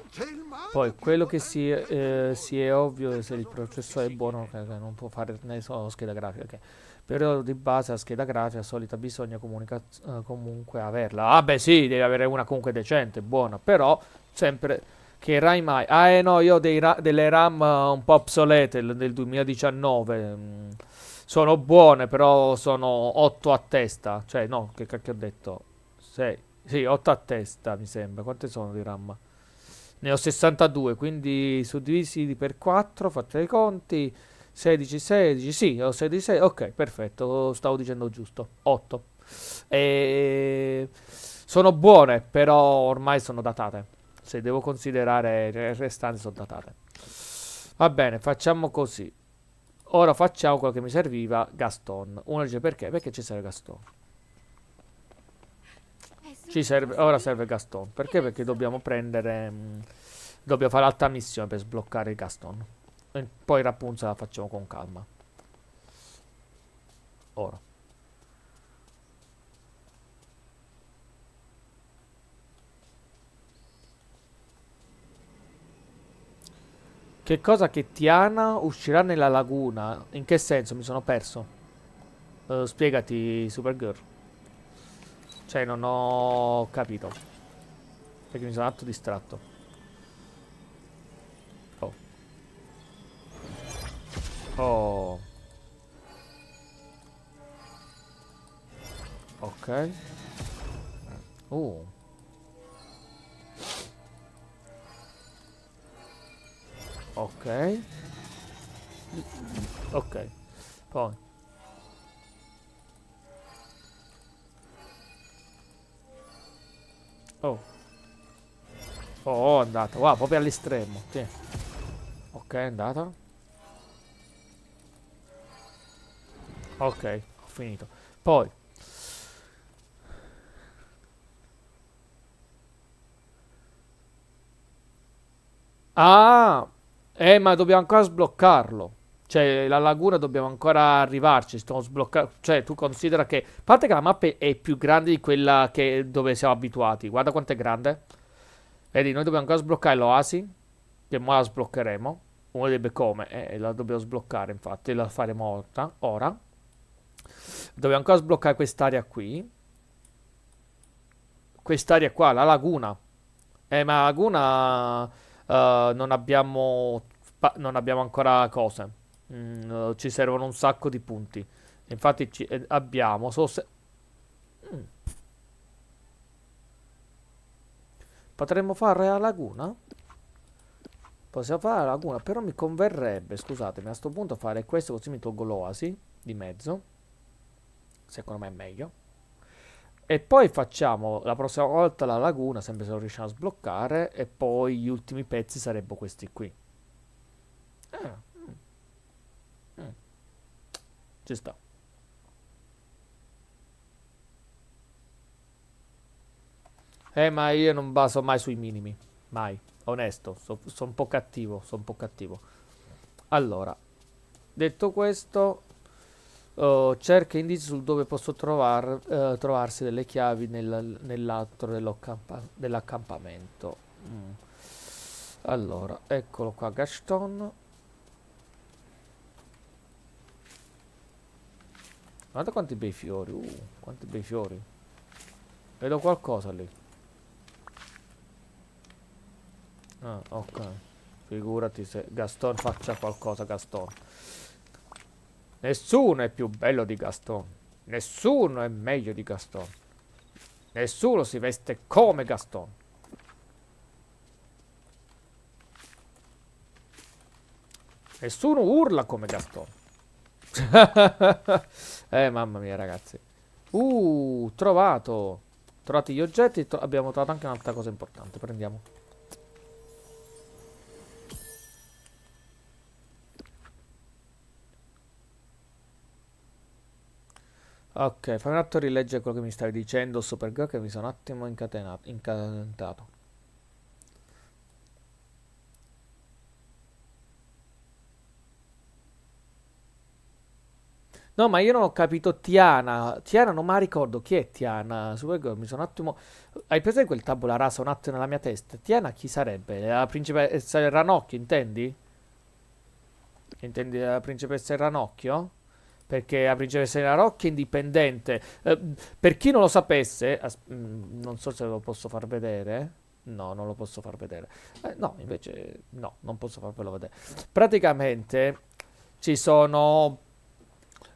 poi, quello che si, eh, si, è ovvio se il processo è buono, non può fare né so, scheda grafica. Okay periodo di base la scheda grafica solita bisogna uh, comunque averla. Ah beh sì, devi avere una comunque decente, buona, però sempre che Rai mai. Ah eh no, io ho ra delle RAM eh, un po' obsolete del 2019. Mm, sono buone, però sono 8 a testa. Cioè no, che cacchio ho detto? 6. Sì, 8 a testa mi sembra. Quante sono di RAM? Ne ho 62, quindi suddivisi per 4, fate i conti. 16, 16, sì, ho 16, 16, ok, perfetto, stavo dicendo giusto, 8. E... Sono buone, però ormai sono datate. Se devo considerare le restanti sono datate. Va bene, facciamo così. Ora facciamo quello che mi serviva, Gaston. Uno dice perché? Perché ci serve Gaston. Ci serve, ora serve Gaston. Perché? Perché dobbiamo prendere... Mh, mm, dobbiamo fare alta missione per sbloccare Gaston. Poi Rapunzel la facciamo con calma. Ora. Che cosa che Tiana uscirà nella laguna? In che senso? Mi sono perso. Uh, spiegati, Supergirl. Cioè, non ho capito. Perché mi sono un attimo distratto. Oh. Ok. Oh. Ok. Ok. Poi. Oh. Oh, è andata. Wow, proprio all'estremo. Sì. Ok, è andata. Ok, ho finito. Poi. Ah, eh, ma dobbiamo ancora sbloccarlo. Cioè, la laguna dobbiamo ancora arrivarci. Sto sbloccando. Cioè, tu considera che. A parte che la mappa è più grande di quella che... dove siamo abituati. Guarda quanto è grande. Vedi, noi dobbiamo ancora sbloccare l'oasi. Che ora sbloccheremo. Uno dei Eh, la dobbiamo sbloccare, infatti. La faremo ora. ora. Dobbiamo ancora sbloccare quest'area qui. Quest'area qua, la laguna. Eh, ma la laguna uh, non, abbiamo, non abbiamo ancora cose. Mm, ci servono un sacco di punti. Infatti ci, eh, abbiamo solo se... mm. Potremmo fare la laguna? Possiamo fare la laguna, però mi converrebbe, scusatemi, a sto punto fare questo così mi tolgo l'oasi di mezzo secondo me è meglio. E poi facciamo la prossima volta la laguna, sempre se lo riusciamo a sbloccare, e poi gli ultimi pezzi sarebbero questi qui. Ah. Mm. Mm. Ci sta. Eh, ma io non baso mai sui minimi. Mai. Onesto, sono so un po' cattivo, sono un po' cattivo. Allora, detto questo, Oh, cerca indizi sul dove posso trovar, eh, trovarsi delle chiavi nel, nell'altro dell'accampamento. mm. Allora, eccolo qua Gaston. Guarda quanti bei fiori, uh, quanti bei fiori. Vedo qualcosa lì. Ah, ok. Figurati se Gaston faccia qualcosa, Gaston. Nessuno è più bello di Gaston. Nessuno è meglio di Gaston. Nessuno si veste come Gaston. Nessuno urla come Gaston. eh, mamma mia, ragazzi. Uh, trovato. Trovati gli oggetti. Tro abbiamo trovato anche un'altra cosa importante. Prendiamo. Ok, fammi un attimo rileggere quello che mi stavi dicendo su Supergirl che mi sono un attimo incatenato, incantato. No, ma io non ho capito Tiana. Tiana non mi ricordo chi è Tiana. Supergirl, mi sono un attimo... Hai presente quel tabula rasa un attimo nella mia testa? Tiana chi sarebbe? La principessa Ranocchio, intendi? Intendi la principessa Ranocchio? perché Aprigere Serena Rock è indipendente. Eh, per chi non lo sapesse, mm, non so se lo posso far vedere. No, non lo posso far vedere. Eh, no, invece no, non posso farvelo vedere. Praticamente ci sono...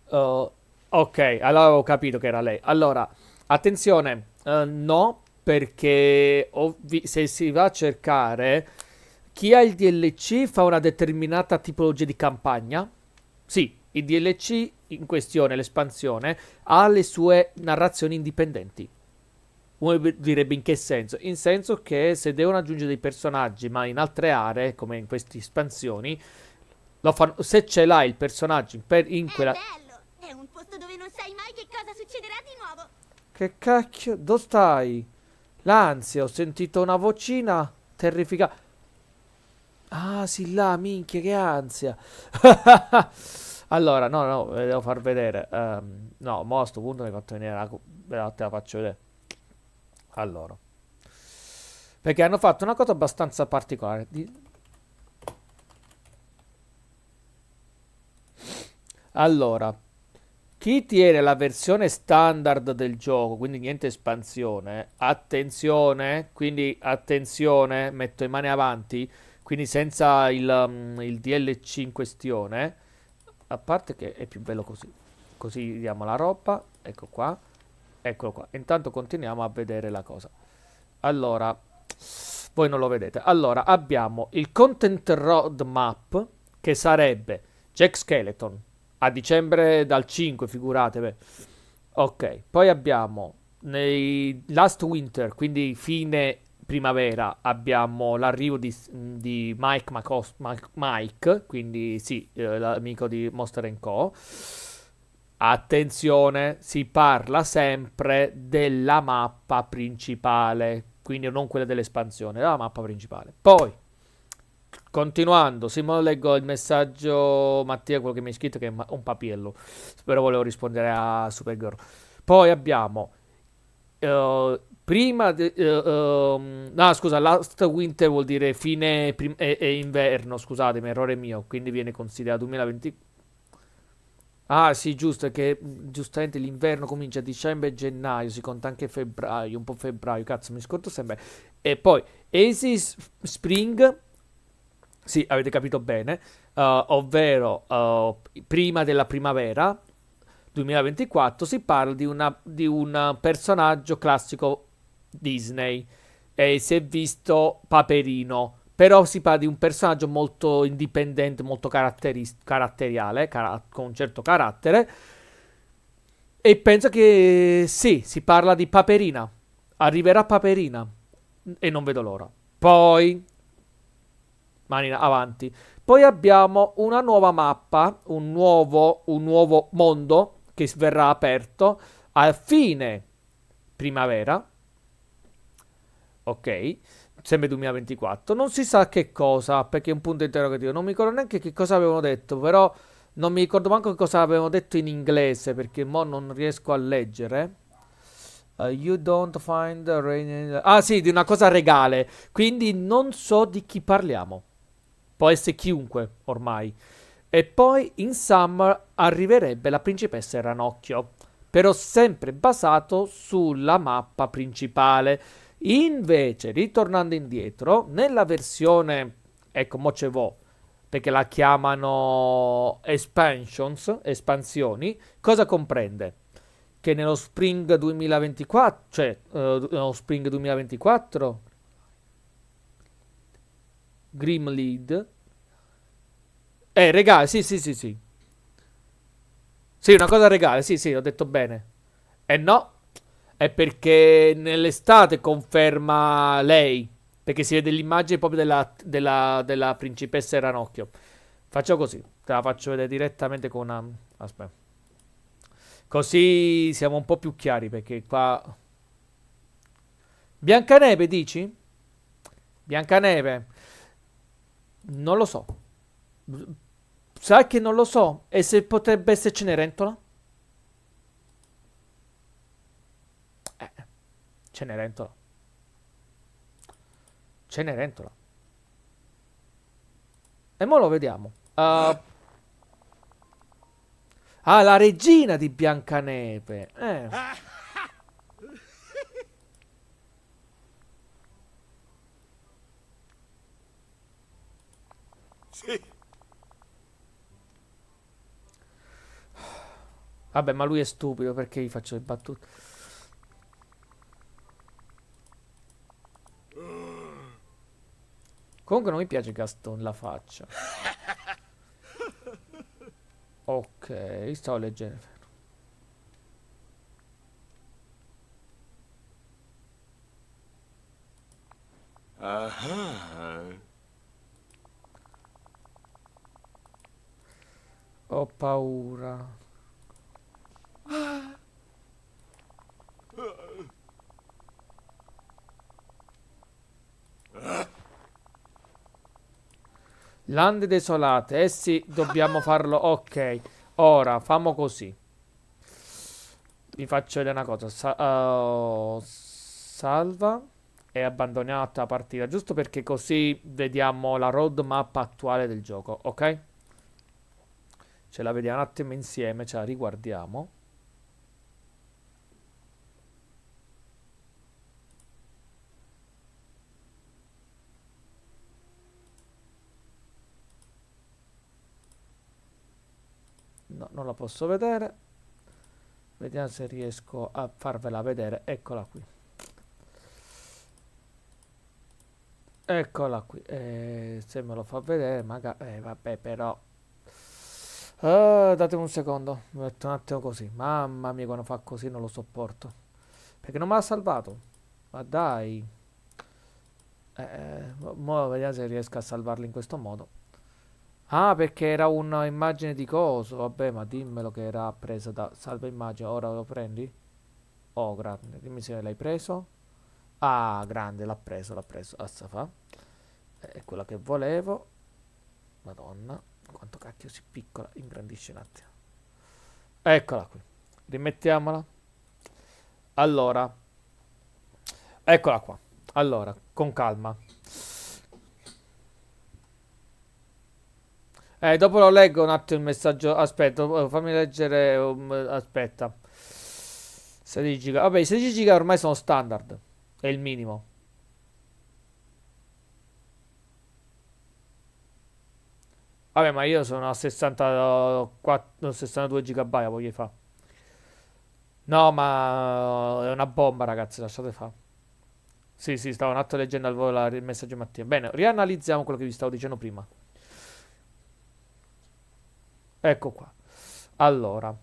Uh, ok, allora avevo capito che era lei. Allora, attenzione, uh, no, perché se si va a cercare chi ha il DLC fa una determinata tipologia di campagna. Sì, il DLC in questione, l'espansione, ha le sue narrazioni indipendenti. Uno direbbe in che senso? In senso che se devono aggiungere dei personaggi, ma in altre aree, come in queste espansioni, lo fanno... se ce l'hai il personaggio per... in quella... bello! È un posto dove non sai mai che cosa succederà di nuovo! Che cacchio? Dove stai? L'ansia, ho sentito una vocina terrificante. Ah, sì, là, minchia, che ansia! Allora, no, no, ve devo far vedere. Um, no, mo a sto punto mi fatto venire la, te la faccio vedere. Allora. Perché hanno fatto una cosa abbastanza particolare. Di... Allora, chi tiene la versione standard del gioco, quindi niente espansione, attenzione, quindi attenzione, metto le mani avanti, quindi senza il, um, il DLC in questione a parte che è più bello così così diamo la roba ecco qua eccolo qua intanto continuiamo a vedere la cosa allora voi non lo vedete allora abbiamo il content roadmap che sarebbe Jack Skeleton a dicembre dal 5 figuratevi ok poi abbiamo nei last winter quindi fine primavera abbiamo l'arrivo di, di Mike, Macos- Mike, quindi sì, eh, l'amico di Monster Co. Attenzione, si parla sempre della mappa principale, quindi non quella dell'espansione, la mappa principale. Poi, Continuando, Simone, leggo il messaggio Mattia, quello che mi ha scritto, che è un papiello. Spero volevo rispondere a Supergirl. Poi abbiamo uh, prima de, uh, uh, no scusa last winter vuol dire fine prim- e-, e inverno scusatemi errore mio quindi viene considerato 2020 ah sì giusto è che giustamente l'inverno comincia a dicembre e gennaio si conta anche febbraio un po' febbraio cazzo mi scordo sempre e poi AC Spring sì avete capito bene uh, ovvero eh, prima della primavera 2024 si parla di, una, di un personaggio classico Disney e si è visto Paperino. Però si parla di un personaggio molto indipendente, molto caratteriale, cara con un certo carattere. E penso che sì, si parla di Paperina. Arriverà Paperina. E non vedo l'ora. Poi... Manina, avanti. Poi abbiamo una nuova mappa, un nuovo, un nuovo mondo che verrà aperto a fine primavera ok? Sempre 2024. Non si sa che cosa, perché è un punto interrogativo. Non mi ricordo neanche che cosa avevano detto, però non mi ricordo manco cosa avevano detto in inglese, perché mo non riesco a leggere. Uh, you don't find rain... Ah sì, di una cosa regale. Quindi non so di chi parliamo. Può essere chiunque ormai. E poi in Summer arriverebbe la principessa Ranocchio, però sempre basato sulla mappa principale. Invece, ritornando indietro, nella versione, ecco, mo ce vo, perché la chiamano expansions, espansioni, cosa comprende? Che nello Spring 2024, cioè, eh, nello Spring 2024, Grim Lead, eh, regale, sì, sì, sì, sì. Sì, una cosa regale, sì, sì, ho detto bene. E eh no, è perché nell'estate conferma lei, perché si vede l'immagine proprio della, della, della principessa Ranocchio. Faccio così, te la faccio vedere direttamente con Aspetta. Così siamo un po' più chiari perché qua... Biancaneve dici? Biancaneve. Non lo so. Sai che non lo so. E se potrebbe essere Cenerentola? Cenerentola. Cenerentola. E mo lo vediamo. Uh, ah, la regina di Biancaneve. Eh. Vabbè, ma lui è stupido perché gli faccio le battute. Comunque non mi piace Gaston la faccia. Ok, sto leggendo. Uh Ho paura. Uh. Lande desolate. Eh sì, dobbiamo farlo. Ok. Ora, famo così. Vi faccio vedere una cosa. Sa uh, salva e abbandonata la partita. Giusto perché così vediamo la roadmap attuale del gioco. Ok? Ce la vediamo un attimo insieme. Ce la riguardiamo. non la posso vedere vediamo se riesco a farvela vedere eccola qui eccola qui eh, se me lo fa vedere magari eh, vabbè però uh, datemi un secondo mi metto un attimo così mamma mia quando fa così non lo sopporto perché non me l'ha salvato ma dai eh, eh vediamo se riesco a salvarlo in questo modo Ah, perché era un'immagine di coso. Vabbè, ma dimmelo che era presa da... Salva immagine, ora lo prendi? Oh, grande. Dimmi se l'hai preso. Ah, grande, l'ha preso, l'ha preso. Azza fa. Eh, è quella che volevo. Madonna, quanto cacchio si piccola. Ingrandisce un attimo. Eccola qui. Rimettiamola. Allora. Eccola qua. Allora, con calma. Eh, dopo lo leggo un attimo il messaggio. Aspetta, oh, fammi leggere. Um, aspetta. 16 giga. Vabbè, i 16 giga ormai sono standard. È il minimo. Vabbè, ma io sono a 64, 62 GB, voglio fare. No, ma eh, è una bomba, ragazzi, lasciate fare. Sì, sì, stavo un attimo leggendo al volo il messaggio Mattia. Bene, rianalizziamo quello che vi stavo dicendo prima. Ecco qua. Allora.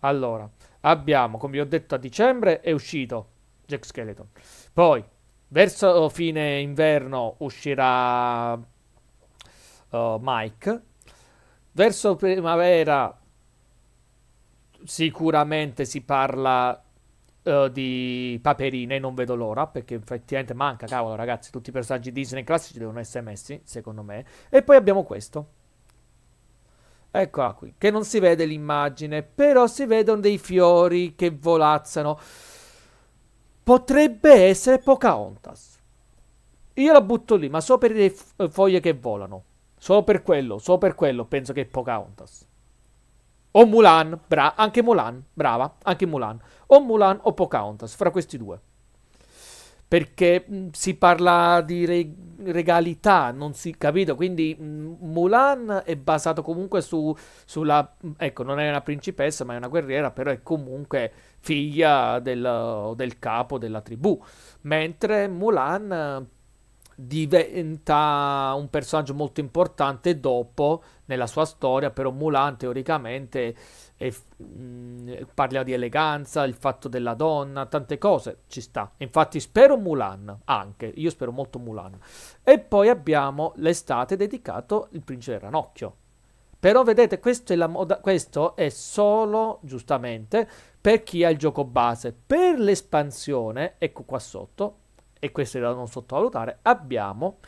Allora, abbiamo, come vi ho detto a dicembre, è uscito Jack Skeleton. Poi, verso fine inverno, uscirà uh, Mike. Verso primavera, sicuramente si parla eh, di Paperine, non vedo l'ora, perché effettivamente manca, cavolo ragazzi, tutti i personaggi Disney classici devono essere messi, secondo me. E poi abbiamo questo. Eccola qui, che non si vede l'immagine, però si vedono dei fiori che volazzano. Potrebbe essere Pocahontas. Io la butto lì, ma so per le eh, foglie che volano. Solo per quello, solo per quello penso che è Pocahontas. O Mulan, bra- anche Mulan, brava, anche Mulan. O Mulan o Pocahontas, fra questi due perché mh, mm, si parla di re regalità, non si capito, quindi mh, mm, Mulan è basato comunque su, sulla, mm, ecco non è una principessa ma è una guerriera, però è comunque figlia del, del capo della tribù, mentre Mulan diventa un personaggio molto importante dopo nella sua storia, però Mulan teoricamente e, mh, mm, parla di eleganza, il fatto della donna, tante cose, ci sta. Infatti spero Mulan, anche, io spero molto Mulan. E poi abbiamo l'estate dedicato il principe Ranocchio. Però vedete, questo è, moda, questo è solo, giustamente, per chi ha il gioco base. Per l'espansione, ecco qua sotto, e questo è da non sottovalutare, abbiamo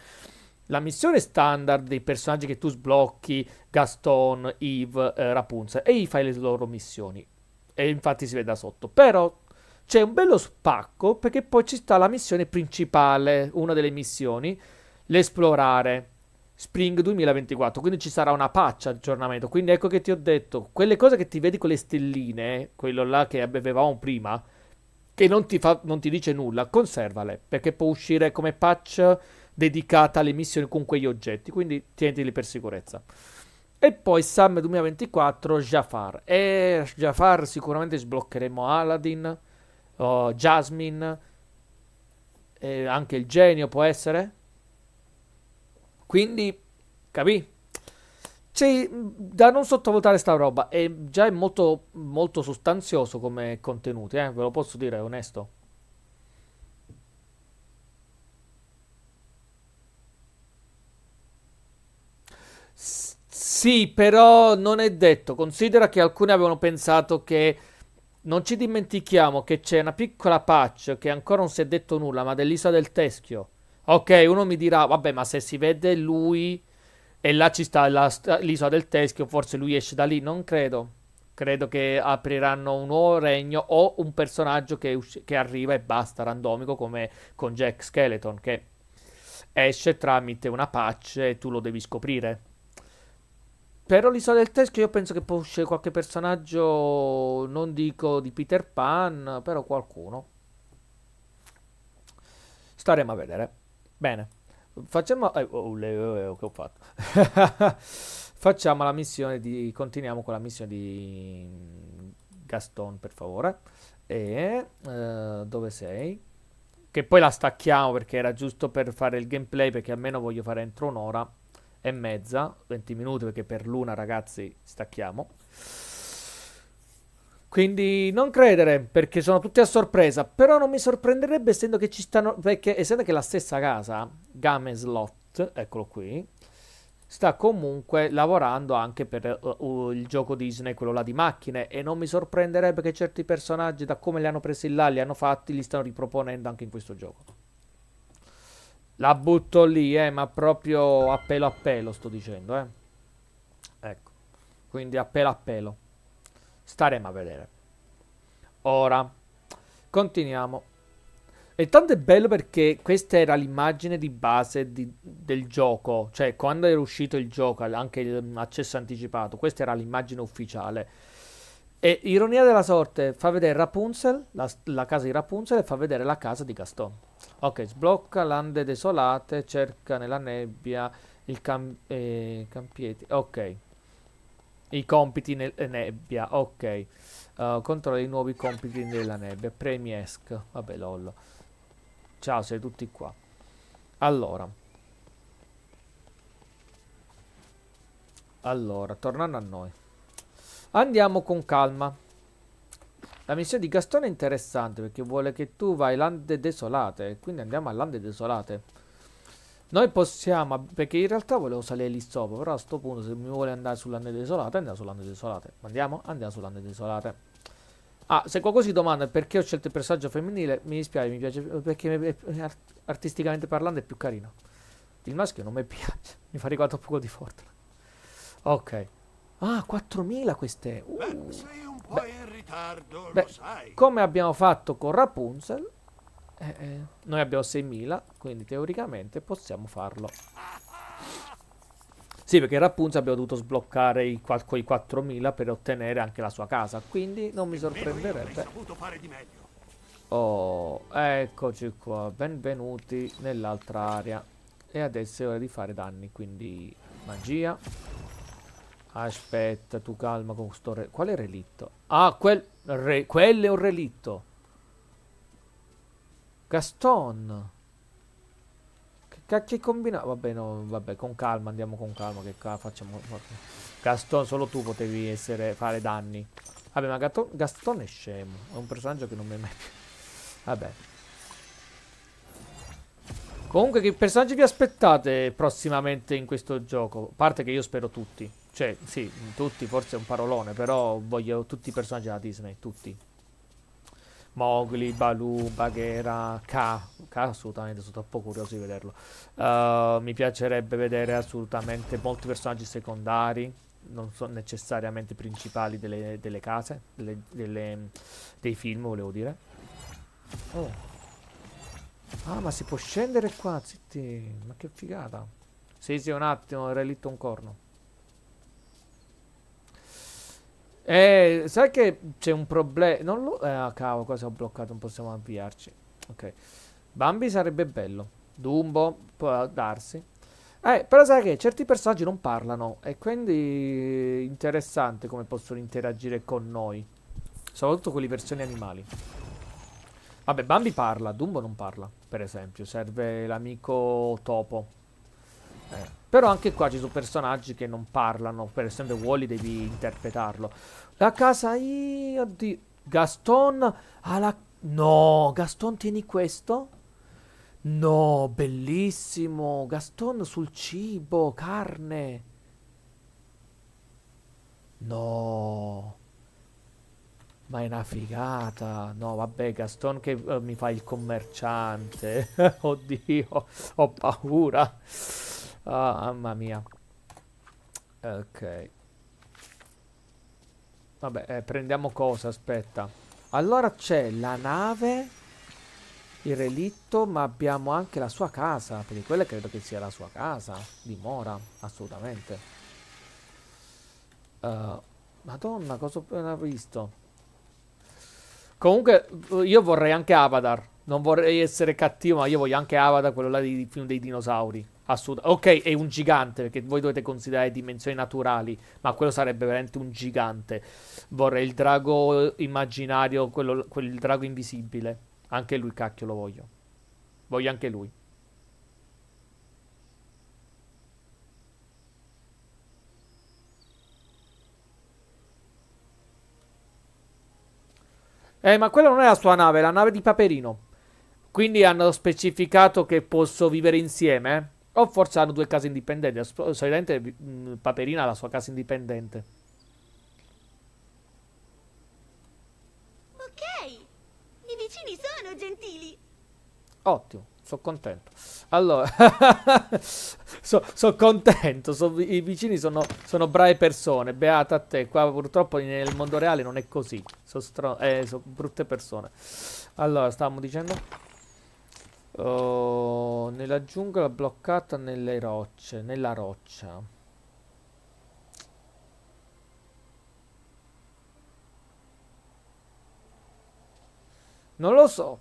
la missione standard dei personaggi che tu sblocchi, Gaston, Eve, eh, Rapunzel, e fai le loro missioni. E infatti si vede da sotto. Però c'è un bello spacco perché poi ci sta la missione principale, una delle missioni, l'esplorare. Spring 2024, quindi ci sarà una patch di aggiornamento. Quindi ecco che ti ho detto, quelle cose che ti vedi con le stelline, quello là che avevamo prima, che non ti, fa, non ti dice nulla, conservale, perché può uscire come patch dedicata alle missioni con quegli oggetti, quindi tieniteli per sicurezza. E poi Sam 2024 Jafar. E Jafar sicuramente sbloccheremo Aladdin, oh, Jasmine, e anche il genio può essere. Quindi, capì? C'è da non sottovalutare sta roba. E già è molto, molto sostanzioso come contenuti, eh? ve lo posso dire, è onesto. Sì, però non è detto. Considera che alcuni avevano pensato che non ci dimentichiamo che c'è una piccola patch che ancora non si è detto nulla, ma dell'isola del Teschio. Ok, uno mi dirà, vabbè, ma se si vede lui e là ci sta la, l'isola del Teschio, forse lui esce da lì, non credo. Credo che apriranno un nuovo regno o un personaggio che, che arriva e basta, randomico, come con Jack Skeleton, che esce tramite una patch e tu lo devi scoprire però l'isola del teschio io penso che può uscire qualche personaggio, non dico di Peter Pan, però qualcuno. Staremo a vedere. Bene. Facciamo... Eh, oh, oh, oh, oh, che ho fatto? Facciamo la missione di... Continuiamo con la missione di Gaston, per favore. E... Eh, dove sei? Che poi la stacchiamo perché era giusto per fare il gameplay, perché almeno voglio fare entro un'ora e mezza, 20 minuti perché per l'una ragazzi stacchiamo. Quindi non credere perché sono tutti a sorpresa, però non mi sorprenderebbe essendo che ci stanno, perché essendo che la stessa casa, Gameslot, eccolo qui, sta comunque lavorando anche per uh, il gioco Disney, quello là di macchine. E non mi sorprenderebbe che certi personaggi, da come li hanno presi là, li hanno fatti, li stanno riproponendo anche in questo gioco. La butto lì, eh, ma proprio a pelo a pelo sto dicendo, eh. Ecco. Quindi a pelo a pelo. Staremo a vedere. Ora, continuiamo. E tanto è bello perché questa era l'immagine di base di, del gioco, cioè quando era uscito il gioco, anche l'accesso anticipato, questa era l'immagine ufficiale. E ironia della sorte, fa vedere Rapunzel, la, la casa di Rapunzel e fa vedere la casa di Gaston. Ok, sblocca lande desolate, cerca nella nebbia il cam eh, campieti. Ok. I compiti nella eh, nebbia, ok. Uh, controlla i nuovi compiti nella nebbia. Premi esc. Vabbè, lol. Ciao, siete tutti qua. Allora. Allora, tornando a noi. Andiamo con calma. La missione di Gastone è interessante perché vuole che tu vai a lande desolate. Quindi andiamo a lande desolate. Noi possiamo, perché in realtà volevo salire lì sopra, però a sto punto se mi vuole andare sull'ande desolate, andiamo sull'ande desolate. Andiamo? Andiamo sull'ande desolate. Ah, se qualcuno si domanda perché ho scelto il personaggio femminile, mi dispiace, mi piace, perché artisticamente parlando è più carino. Il maschio non mi piace, mi fa riguardo un po' di Fortnite. Ok. Ah, 4000 queste. Uh. Beh, sei un po' beh ritardo, Beh, lo sai. Come abbiamo fatto con Rapunzel, eh, eh, noi abbiamo 6.000, quindi teoricamente possiamo farlo. Sì, perché Rapunzel abbiamo dovuto sbloccare i, quei 4.000 per ottenere anche la sua casa, quindi non mi sorprenderebbe. Oh, eccoci qua, benvenuti nell'altra area. E adesso è ora di fare danni, quindi magia. Aspetta, tu calma con questo Qual è il relitto? Ah, quel... Re... quello è un relitto. Gaston. Che cacchio hai combinato? Vabbè, no, vabbè, con calma, andiamo con calma, che ca facciamo... Gaston, solo tu potevi essere... fare danni. Vabbè, ma Gato... Gaston è scemo. È un personaggio che non mi è mai più... Vabbè. Comunque che personaggi vi aspettate prossimamente in questo gioco? A parte che io spero tutti. Cioè, sì, tutti, forse è un parolone, però voglio tutti i personaggi della Disney, tutti. Mowgli, Baloo, Baghera, Ka. K assolutamente, sono troppo curioso di vederlo. Uh, mi piacerebbe vedere assolutamente molti personaggi secondari, non sono necessariamente principali delle, delle case, delle, delle, dei film, volevo dire. Oh. Ah, ma si può scendere qua, zitti, ma che figata. Sì, sì, un attimo, relitto un corno. Eh, sai che c'è un problema. Non lo. Eh, ah, cavolo, qua ho bloccato. Non possiamo avviarci. Ok. Bambi sarebbe bello. Dumbo, può darsi. Eh, però sai che certi personaggi non parlano. E quindi. Interessante come possono interagire con noi. Soprattutto quelli versioni animali. Vabbè, Bambi parla. Dumbo non parla. Per esempio, serve l'amico topo. Però anche qua ci sono personaggi che non parlano, per esempio Wally devi interpretarlo. La casa io di Gaston ha No, Gaston tieni questo? No, bellissimo. Gaston sul cibo, carne. No. Ma è una figata. No, vabbè, Gaston che uh, mi fa il commerciante. Oddio, ho paura. Ah, oh, mamma mia. Ok. Vabbè, eh, prendiamo cosa, aspetta. Allora c'è la nave, il relitto, ma abbiamo anche la sua casa. Perché quella credo che sia la sua casa, dimora, assolutamente. Uh, Madonna, cosa ho appena visto? Comunque, io vorrei anche Avadar. Non vorrei essere cattivo, ma io voglio anche Avadar, quello là di film dei dinosauri. Assolutamente. Ok, è un gigante, perché voi dovete considerare dimensioni naturali, ma quello sarebbe veramente un gigante. Vorrei il drago immaginario, quello, quel drago invisibile. Anche lui, cacchio, lo voglio. Voglio anche lui. Eh, ma quella non è la sua nave, è la nave di Paperino. Quindi hanno specificato che posso vivere insieme, eh? O forse hanno due case indipendenti. Solitamente mm, Paperina ha la sua casa indipendente. Ok, i vicini sono gentili. Ottimo, sono contento. Allora, sono so contento, so, i vicini sono, sono, brave persone, beata a te. Qua purtroppo nel mondo reale non è così, sono eh, so brutte persone. Allora, stavamo dicendo... Oh nella giungla bloccata nelle rocce, nella roccia. Non lo so.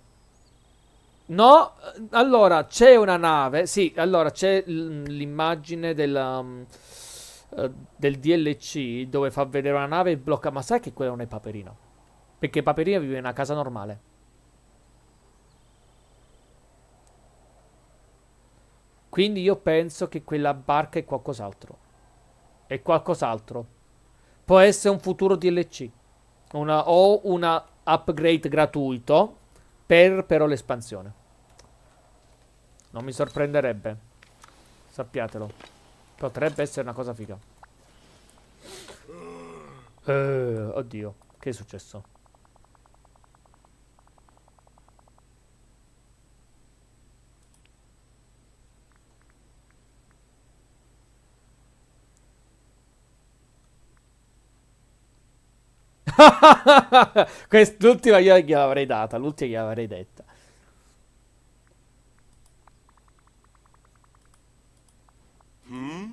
No, allora c'è una nave. Sì, allora c'è l'immagine della, uh, del DLC dove fa vedere una nave e blocca. Ma sai che quella non è Paperino? Perché Paperino vive in una casa normale. Quindi io penso che quella barca è qualcos'altro. È qualcos'altro. Può essere un futuro DLC. Una, o un upgrade gratuito per però l'espansione. Non mi sorprenderebbe. Sappiatelo. Potrebbe essere una cosa figa. Eh, oddio, che è successo? quest'ultima io gliel'avrei data, l'ultima gliel'avrei detta. Mm?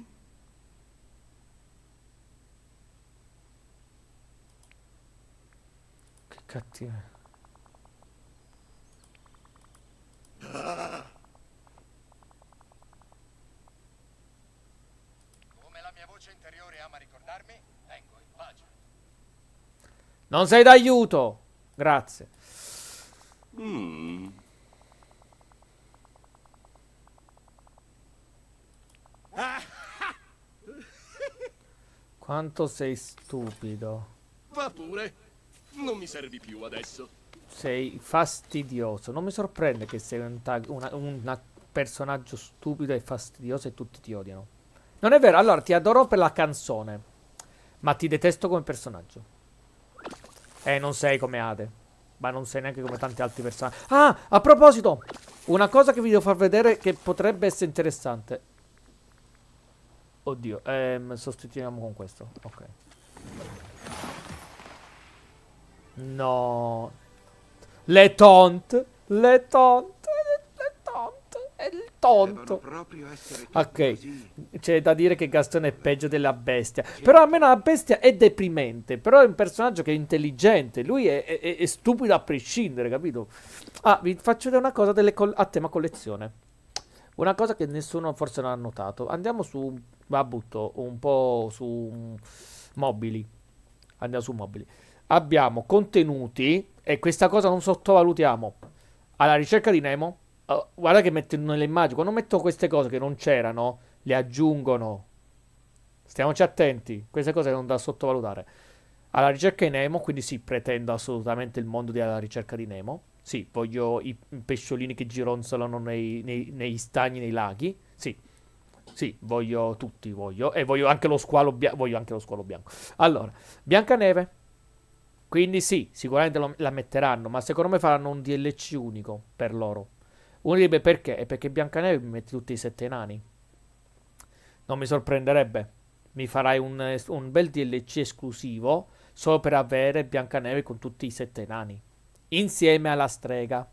Che cattiva. Ah. Non sei d'aiuto! Grazie. Mm. Quanto sei stupido. Va pure. Non mi servi più adesso. Sei fastidioso. Non mi sorprende che sei un, una, un personaggio stupido e fastidioso e tutti ti odiano. Non è vero. Allora, ti adoro per la canzone. Ma ti detesto come personaggio. Eh, non sei come Ade. Ma non sei neanche come tanti altri personaggi. Ah, a proposito, una cosa che vi devo far vedere che potrebbe essere interessante. Oddio, ehm, sostituiamo con questo. Ok. No. Le taunt. Le taunt è il tonto. Ok, c'è da dire che Gastone è peggio della bestia. Però almeno la bestia è deprimente. Però è un personaggio che è intelligente. Lui è, è, è stupido a prescindere, capito? Ah, vi faccio vedere una cosa a tema collezione. Una cosa che nessuno forse non ha notato. Andiamo su... Va, butto un po' su mobili. Andiamo su mobili. Abbiamo contenuti, e questa cosa non sottovalutiamo, alla ricerca di Nemo Oh, guarda che mettono nelle immagini. Quando metto queste cose che non c'erano, le aggiungono. Stiamoci attenti. Queste cose non da sottovalutare. Alla ricerca di Nemo, quindi sì, pretendo assolutamente il mondo della ricerca di Nemo. Sì, voglio i pesciolini che gironzolano nei, nei, nei stagni, nei laghi. Sì, sì, voglio tutti, voglio. E voglio anche lo squalo, bianco. voglio anche lo squalo bianco. Allora, Biancaneve. Quindi sì, sicuramente lo, la metteranno, ma secondo me faranno un DLC unico per loro. Uno direbbe perché? Perché Biancaneve mi mette tutti i sette nani. Non mi sorprenderebbe. Mi farai un, un bel DLC esclusivo solo per avere Biancaneve con tutti i sette nani. Insieme alla strega.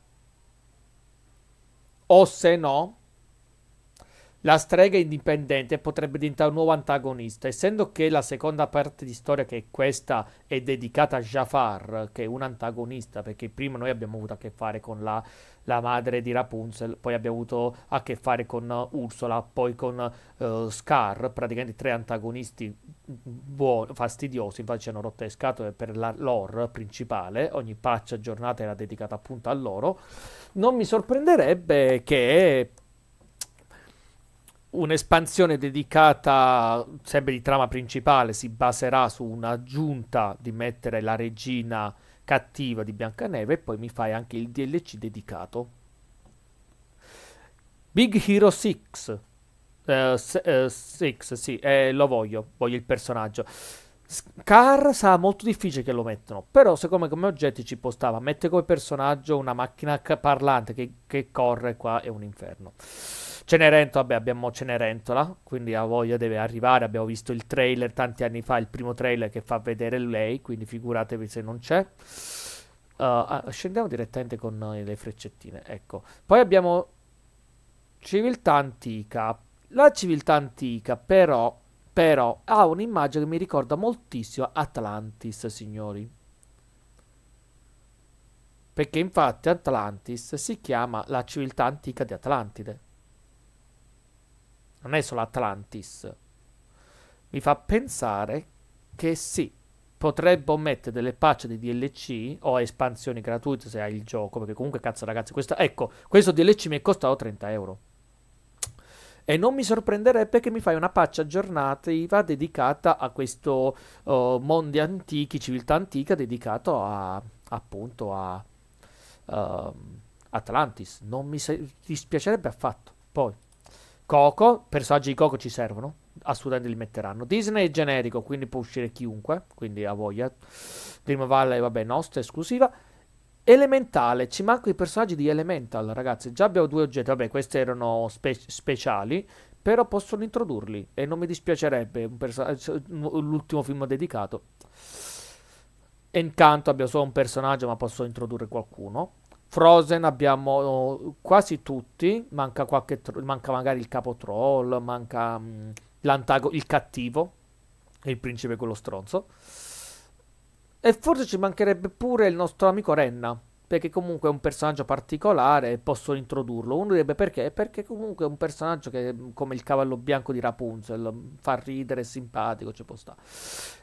O se no, la strega indipendente potrebbe diventare un nuovo antagonista, essendo che la seconda parte di storia, che è questa, è dedicata a Jafar, che è un antagonista, perché prima noi abbiamo avuto a che fare con la, la madre di Rapunzel, poi abbiamo avuto a che fare con Ursula, poi con uh, Scar, praticamente tre antagonisti buoni, fastidiosi, infatti ci hanno rotto le scatole per la lore principale, ogni patch giornata era dedicata appunto a loro. Non mi sorprenderebbe che un'espansione dedicata sempre di trama principale si baserà su un'aggiunta di mettere la regina cattiva di Biancaneve e poi mi fai anche il DLC dedicato. Big Hero 6. Uh, 6, uh, sì, eh, lo voglio, voglio il personaggio. Scar sarà molto difficile che lo mettano, però secondo me come oggetti ci postava. Mette come personaggio una macchina parlante che, che corre qua, è un inferno. Cenerentola, vabbè, abbiamo Cenerentola, quindi a voglia deve arrivare. Abbiamo visto il trailer tanti anni fa, il primo trailer che fa vedere lei, quindi figuratevi se non c'è. Uh, ah, scendiamo direttamente con eh, le freccettine, ecco. Poi abbiamo civiltà antica. La civiltà antica, però, però ha un'immagine che mi ricorda moltissimo Atlantis, signori. Perché infatti Atlantis si chiama la civiltà antica di Atlantide non è solo Atlantis. Mi fa pensare che sì, potrebbero mettere delle patch di DLC o espansioni gratuite se hai il gioco, perché comunque cazzo ragazzi, questa, ecco, questo DLC mi è costato 30 euro. E non mi sorprenderebbe che mi fai una patch aggiornativa dedicata a questo uh, mondi antichi, civiltà antica, dedicato a, appunto a uh, Atlantis. Non mi dispiacerebbe affatto. Poi. Coco, personaggi di Coco ci servono, assolutamente li metteranno. Disney è generico, quindi può uscire chiunque, quindi a voglia. Dream Valley, vabbè, nostra, esclusiva. Elementale, ci mancano i personaggi di Elemental, ragazzi. Già abbiamo due oggetti, vabbè, questi erano spe speciali, però possono introdurli e non mi dispiacerebbe l'ultimo film dedicato. Encanto abbiamo solo un personaggio, ma posso introdurre qualcuno. Frozen abbiamo oh, quasi tutti, manca, qualche manca magari il capo troll, manca mh, mm, il cattivo, il principe quello stronzo. E forse ci mancherebbe pure il nostro amico Renna perché comunque è un personaggio particolare e posso introdurlo. Uno direbbe perché? Perché comunque è un personaggio che come il cavallo bianco di Rapunzel, fa ridere, è simpatico, ci può stare.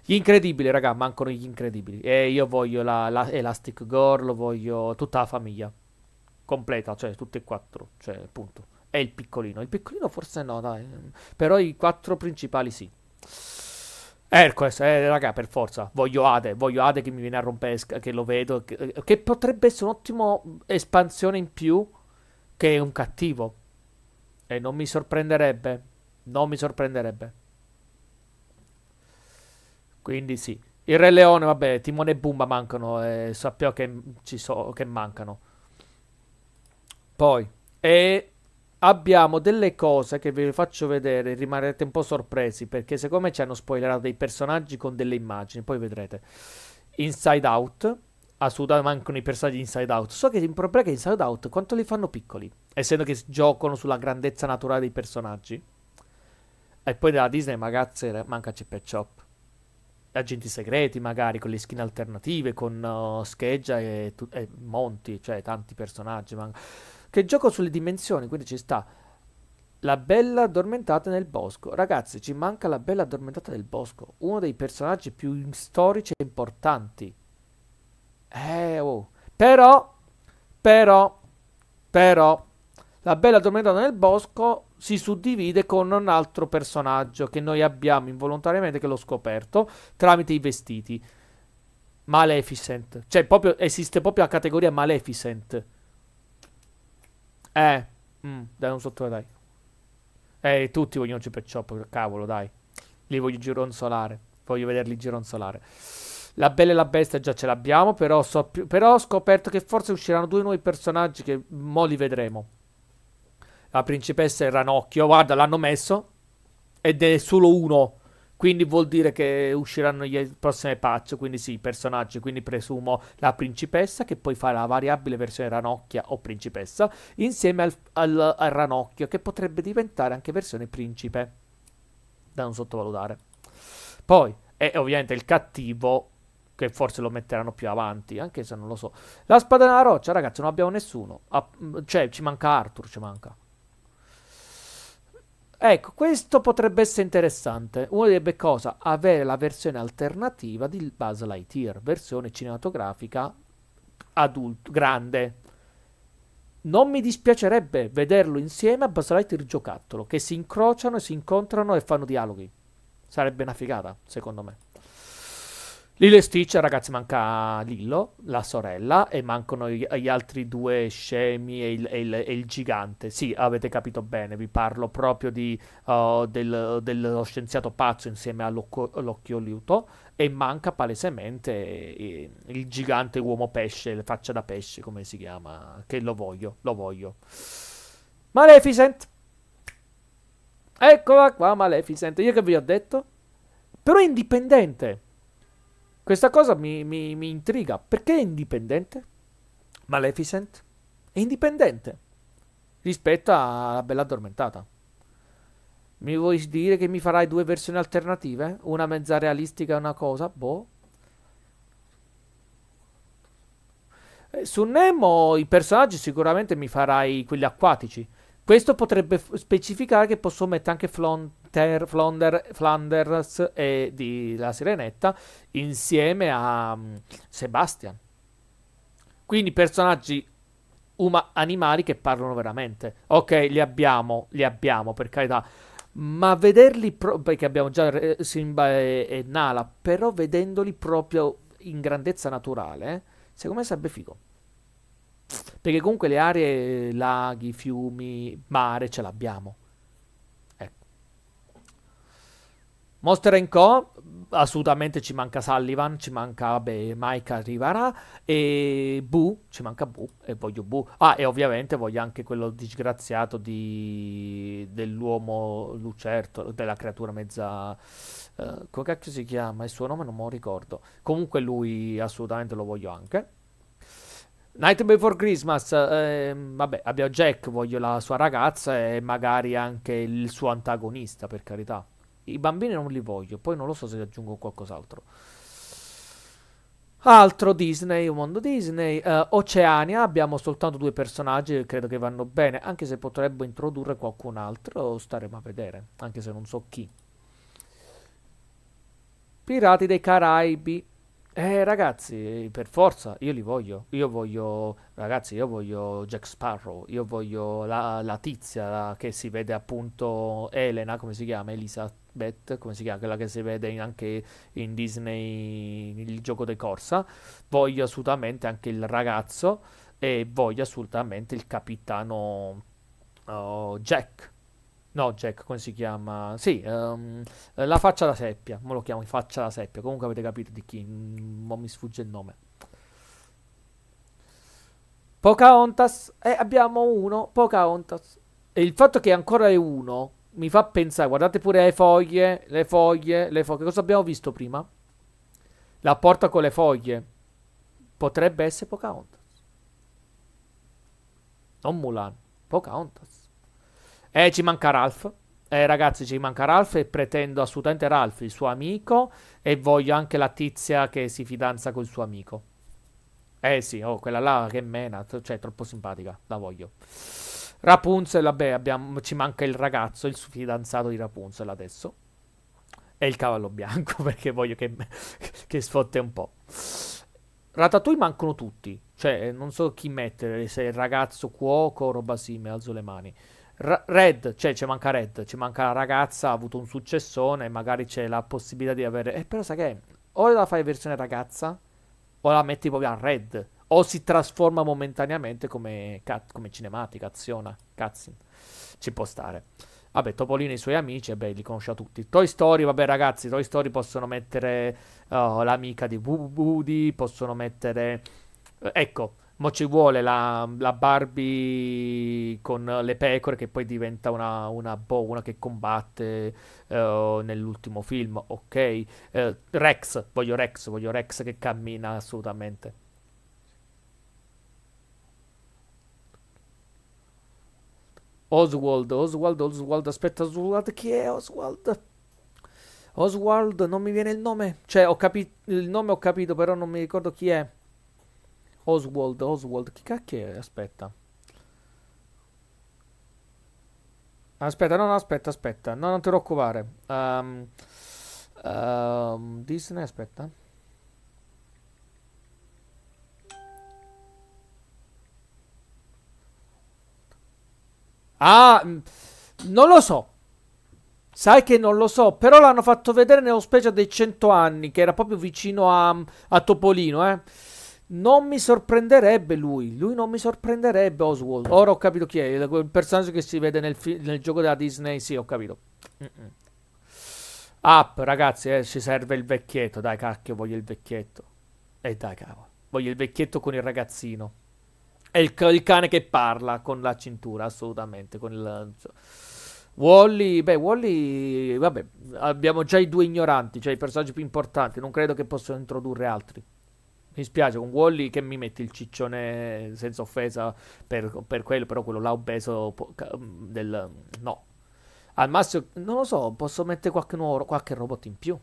Gli incredibili, raga, mancano gli incredibili. E io voglio la, la Elastic Girl, voglio tutta la famiglia completa, cioè tutti e quattro, cioè punto. E il piccolino, il piccolino forse no, dai. Però i quattro principali sì. Hercules, eh, eh, raga, per forza. Voglio Ade, voglio Ade che mi viene a rompere, che lo vedo. Che, che potrebbe essere un'ottima espansione in più che è un cattivo. E non mi sorprenderebbe. Non mi sorprenderebbe. Quindi sì. Il Re Leone, vabbè, Timone e Bumba mancano. Eh, sappiamo che, ci so, che mancano. Poi, e abbiamo delle cose che vi faccio vedere, rimarrete un po' sorpresi perché siccome ci hanno spoilerato dei personaggi con delle immagini, poi vedrete Inside Out, assolutamente mancano i personaggi di Inside Out. So che il problema è che Inside Out quanto li fanno piccoli, essendo che giocano sulla grandezza naturale dei personaggi. E poi della Disney ragazzi, manca Chip e Chop. Agenti segreti magari, con le skin alternative, con uh, Scheggia e, e, Monti, cioè tanti personaggi. Manca che gioco sulle dimensioni, quindi ci sta la bella addormentata nel bosco. Ragazzi, ci manca la bella addormentata nel bosco, uno dei personaggi più storici e importanti. Eh, oh. Però, però, però, la bella addormentata nel bosco si suddivide con un altro personaggio che noi abbiamo involontariamente, che l'ho scoperto, tramite i vestiti. Maleficent. Cioè, proprio, esiste proprio la categoria Maleficent. Eh, mm, dai, non sottovalutare. Eh, tutti vogliono Chip e Chop, cavolo, dai. Li voglio gironzolare. Voglio vederli gironzolare. La Bella e la Bestia già ce l'abbiamo, però, so più, però ho scoperto che forse usciranno due nuovi personaggi che mo li vedremo. La principessa e Ranocchio, guarda, l'hanno messo. Ed è solo uno quindi vuol dire che usciranno le prossime patch, quindi sì, i personaggi, quindi presumo la principessa che poi fa la variabile versione ranocchia o principessa, insieme al, al, al ranocchio che potrebbe diventare anche versione principe, da non sottovalutare. Poi, e ovviamente il cattivo che forse lo metteranno più avanti, anche se non lo so. La spada nella roccia, ragazzi, non abbiamo nessuno. Ah, cioè, ci manca Arthur, ci manca. Ecco, questo potrebbe essere interessante. Uno direbbe cosa? Avere la versione alternativa di Buzz Lightyear, versione cinematografica adulto, grande. Non mi dispiacerebbe vederlo insieme a Buzz Lightyear giocattolo, che si incrociano e si incontrano e fanno dialoghi. Sarebbe una figata, secondo me. Lilo e Stitch, ragazzi, manca Lillo, la sorella, e mancano gli, altri due scemi e il, e, il, e il, gigante. Sì, avete capito bene, vi parlo proprio di, uh, del, dello scienziato pazzo insieme all'occhio liuto, e manca palesemente eh, il gigante uomo pesce, faccia da pesce, come si chiama, che lo voglio, lo voglio. Maleficent! Eccola qua, Maleficent, io che vi ho detto? Però è indipendente! Questa cosa mi, mi, mi intriga. Perché è indipendente? Maleficent è indipendente rispetto alla Bella Addormentata. Mi vuoi dire che mi farai due versioni alternative? Una mezza realistica e una cosa? Boh. Eh, su Nemo i personaggi sicuramente mi farai quelli acquatici. Questo potrebbe specificare che posso mettere anche Flon Ter Flander, Flanders e di La Sirenetta insieme a um, Sebastian. Quindi personaggi uma- animali che parlano veramente. Ok, li abbiamo, li abbiamo per carità. Ma vederli, proprio, perché abbiamo già eh, Simba e-, e Nala, però vedendoli proprio in grandezza naturale, secondo me sarebbe figo. Perché comunque le aree, laghi, fiumi, mare ce l'abbiamo. Monster Co. Assolutamente ci manca Sullivan, ci manca beh, Mike arriverà e Bu, ci manca Bu e voglio Bu. Ah, e ovviamente voglio anche quello disgraziato di, dell'uomo lucerto, della creatura mezza... Uh, come cacchio si chiama? Il suo nome non me lo ricordo. Comunque lui assolutamente lo voglio anche. Night Before Christmas, ehm, vabbè, abbiamo Jack, voglio la sua ragazza e magari anche il suo antagonista, per carità. I bambini non li voglio, poi non lo so se aggiungo qualcos'altro. Altro Disney, un mondo Disney. Uh, Oceania, abbiamo soltanto due personaggi, credo che vanno bene, anche se potrebbe introdurre qualcun altro, staremo a vedere, anche se non so chi. Pirati dei Caraibi. Eh ragazzi, per forza, io li voglio. Io voglio, ragazzi, io voglio Jack Sparrow, io voglio la, la tizia la, che si vede appunto Elena, come si chiama? Elisa Bet, come si chiama, quella che si vede anche in Disney, il gioco di corsa, voglio assolutamente anche il ragazzo e voglio assolutamente il capitano uh, Jack. No, Jack, come si chiama? Sì, um, la faccia da seppia. Mo lo chiamo faccia da seppia. Comunque avete capito di chi. Mm, mo mi sfugge il nome. Pocahontas. E eh, abbiamo uno. Pocahontas. E il fatto che ancora è uno mi fa pensare, guardate pure le foglie, le foglie, le foglie. Cosa abbiamo visto prima? La porta con le foglie. Potrebbe essere Pocahontas. Non Mulan, Pocahontas. Eh, ci manca Ralph. Eh, ragazzi, ci manca Ralph e pretendo assolutamente Ralph, il suo amico, e voglio anche la tizia che si fidanza col suo amico. Eh sì, oh, quella là che mena, cioè, troppo simpatica, la voglio. Rapunzel, vabbè, abbiamo, ci manca il ragazzo, il suo fidanzato di Rapunzel adesso. E il cavallo bianco, perché voglio che, che sfotte un po'. Ratatouille mancano tutti. Cioè, eh, non so chi mettere, se il ragazzo cuoco o roba simile, alzo le mani. Red, cioè ci manca Red, ci manca la ragazza, ha avuto un successone, magari c'è la possibilità di avere... Eh, però sai che? O la fai versione ragazza, o la metti proprio a Red o si trasforma momentaneamente come, come cinematica, aziona, cazzi, Ci può stare. Vabbè, Topolino e i suoi amici, beh, li conosce tutti. Toy Story, vabbè ragazzi, Toy Story possono mettere oh, l'amica di Woody, possono mettere... Eh, ecco, mo ci vuole la, la, Barbie con le pecore che poi diventa una, una, boh, una che combatte uh, nell'ultimo film, ok? Uh, Rex, voglio Rex, voglio Rex che cammina assolutamente. Oswald, Oswald, Oswald, aspetta Oswald, chi è Oswald? Oswald, non mi viene il nome. Cioè, ho capito, il nome ho capito, però non mi ricordo chi è. Oswald, Oswald, chi cacchio è? Aspetta. Aspetta, no, no, aspetta, aspetta. No, non ti preoccupare. Um, ehm, um, ehm, Disney, aspetta. Ah, mm, non lo so. Sai che non lo so, però l'hanno fatto vedere nello special dei 100 anni, che era proprio vicino a, a Topolino, eh. Non mi sorprenderebbe lui, lui non mi sorprenderebbe Oswald. Ora ho capito chi è, il personaggio che si vede nel, nel gioco della Disney, sì, ho capito. Mm -mm. Up, ragazzi, eh, ci serve il vecchietto, dai cacchio, voglio il vecchietto. E eh, dai cavolo, voglio il vecchietto con il ragazzino. È il, il, cane che parla con la cintura, assolutamente. Con il, Wally, beh, Wally, vabbè, abbiamo già i due ignoranti, cioè i personaggi più importanti. Non credo che possano introdurre altri. Mi spiace, con Wally che mi metti il ciccione senza offesa per, per quello, però quello là obeso del... no. Al massimo, non lo so, posso mettere qualche, nuovo, qualche robot in più?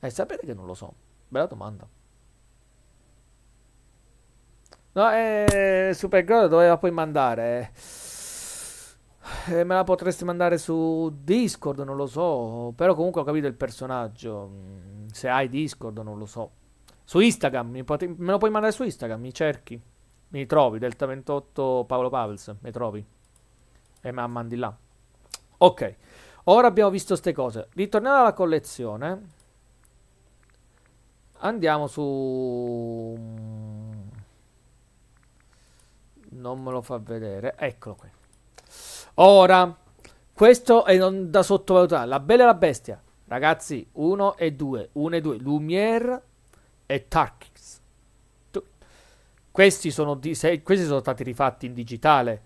E eh, sapete che non lo so. Bella domanda. No, eh, Supergirl doveva poi mandare. Eh, me la potresti mandare su Discord, non lo so. Però comunque ho capito il personaggio. Mm, se hai Discord, non lo so. Su Instagram, me lo puoi mandare su Instagram, mi cerchi. Mi trovi, Delta28 Paolo Pavels, mi trovi. E me la mandi là. Ok, ora abbiamo visto queste cose. Ritorniamo alla collezione. Andiamo su mm, non me lo fa vedere. Eccolo qui. Ora, questo è non da sottovalutare. La Bella e la Bestia. Ragazzi, 1 e 2, 1 e 2. Lumiere e Tarkis. Questi sono, di, se, questi sono stati rifatti in digitale.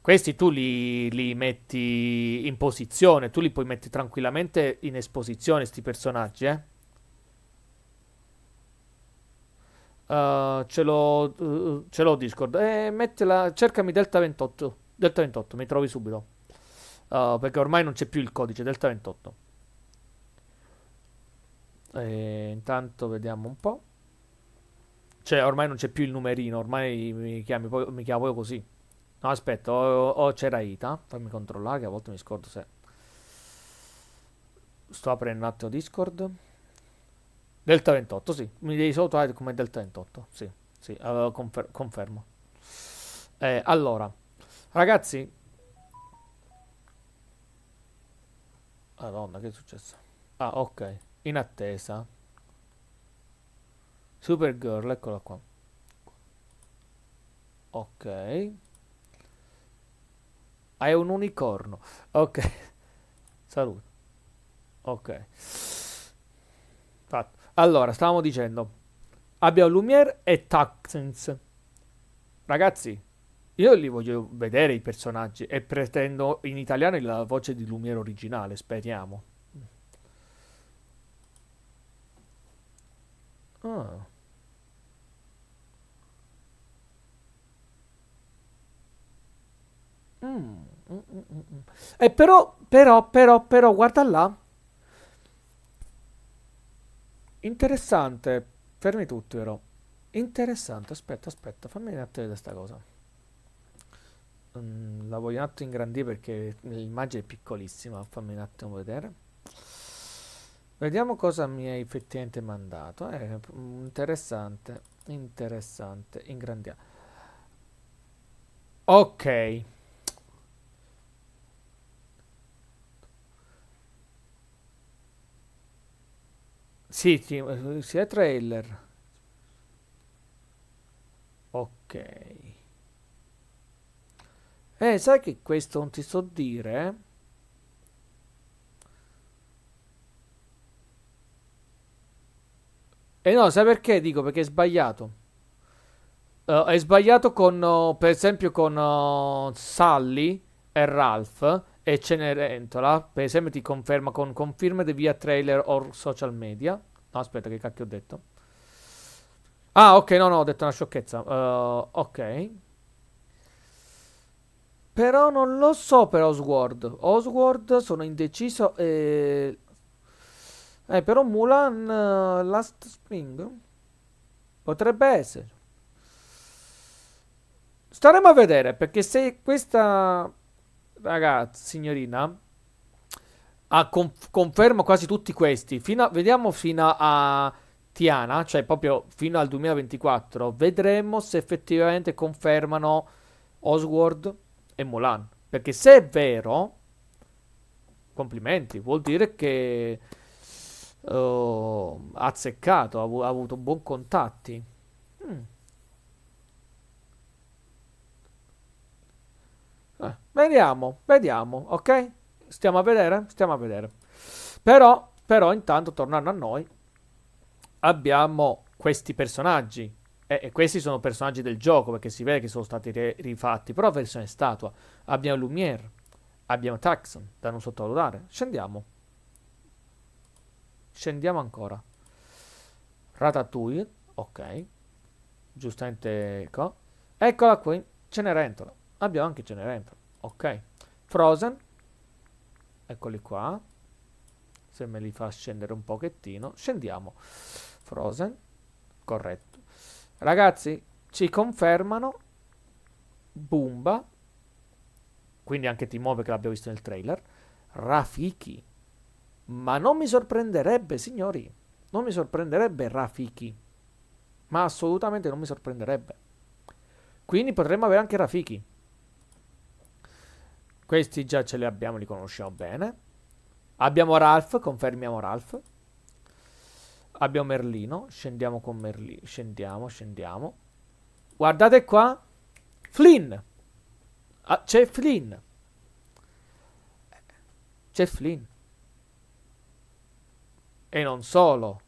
Questi tu li, li, metti in posizione, tu li puoi mettere tranquillamente in esposizione, questi personaggi, eh. Uh, ce l'ho, uh, ce l'ho Discord. Eh, mettela, cercami Delta 28. Delta 28, mi trovi subito. Uh, perché ormai non c'è più il codice Delta 28. E intanto vediamo un po'. Cioè, ormai non c'è più il numerino, ormai mi, chiami, poi, mi chiamo io così. No, aspetta, o, o c'era Ita. Fammi controllare che a volte mi scordo se... Sto aprendo un attimo Discord. Delta 28, sì. Mi devi solo trovare come Delta 28. Sì, sì, uh, confer confermo. Eh, allora, ragazzi. Madonna, che è successo? Ah, ok. In attesa. Supergirl, eccola qua. Ok. Hai un unicorno. Ok. Salute. Ok. Fatto. Allora, stavamo dicendo, abbiamo Lumiere e Taxens. Ragazzi, io li voglio vedere i personaggi e pretendo in italiano la voce di Lumiere originale, speriamo. Ah. Mm, mm, mm, mm, e però, però, però, però, guarda là. Interessante. Fermi tutto, vero? Interessante. Aspetta, aspetta. Fammi un attimo vedere questa cosa. Mm, la voglio un attimo ingrandire perché l'immagine è piccolissima. Fammi un attimo vedere. Vediamo cosa mi hai effettivamente mandato. È eh, interessante. Interessante. Ingrandiamo. Ok. Sì, eh, sì, è trailer. Ok. Eh, sai che questo non ti so dire, eh? E no, sai perché dico? Perché è sbagliato. Uh, è sbagliato con, uh, per esempio, con uh, Sally e Ralph e Cenerentola. Per esempio ti conferma con conferme via trailer o social media. No, aspetta, che cacchio ho detto? Ah, ok, no, no, ho detto una sciocchezza. Uh, ok. Però non lo so per Oswald. Oswald sono indeciso e... Eh, però Mulan uh, Last Spring potrebbe essere. Staremo a vedere perché se questa ragazza, signorina, ah, conf- conferma quasi tutti questi. Fino a, vediamo fino a Tiana, cioè proprio fino al 2024. Vedremo se effettivamente confermano Oswald e Mulan. Perché se è vero, complimenti, vuol dire che oh, ha azzeccato, ha, av- ha avuto buoni contatti. Mm. Eh, vediamo, vediamo, ok? stiamo a vedere, stiamo a vedere. Però, però intanto, tornando a noi, abbiamo questi personaggi. E, e questi sono personaggi del gioco, perché si vede che sono stati re- rifatti, però versione statua. Abbiamo Lumiere, abbiamo Taxon, da non sottovalutare. Scendiamo. Scendiamo ancora. Ratatouille, ok. Giustamente, ecco. Eccola qui, Cenerentola. Abbiamo anche Cenerentola, ok. Frozen, eccoli qua se me li fa scendere un pochettino scendiamo Frozen corretto ragazzi ci confermano Bumba quindi anche T-Mobile perché l'abbiamo visto nel trailer Rafiki ma non mi sorprenderebbe signori non mi sorprenderebbe Rafiki ma assolutamente non mi sorprenderebbe quindi potremmo avere anche Rafiki questi già ce li abbiamo, li conosciamo bene. Abbiamo Ralph, confermiamo Ralph. Abbiamo Merlino, scendiamo con Merlino, scendiamo, scendiamo. Guardate qua, Flynn. Ah, c'è Flynn. C'è Flynn. E non solo.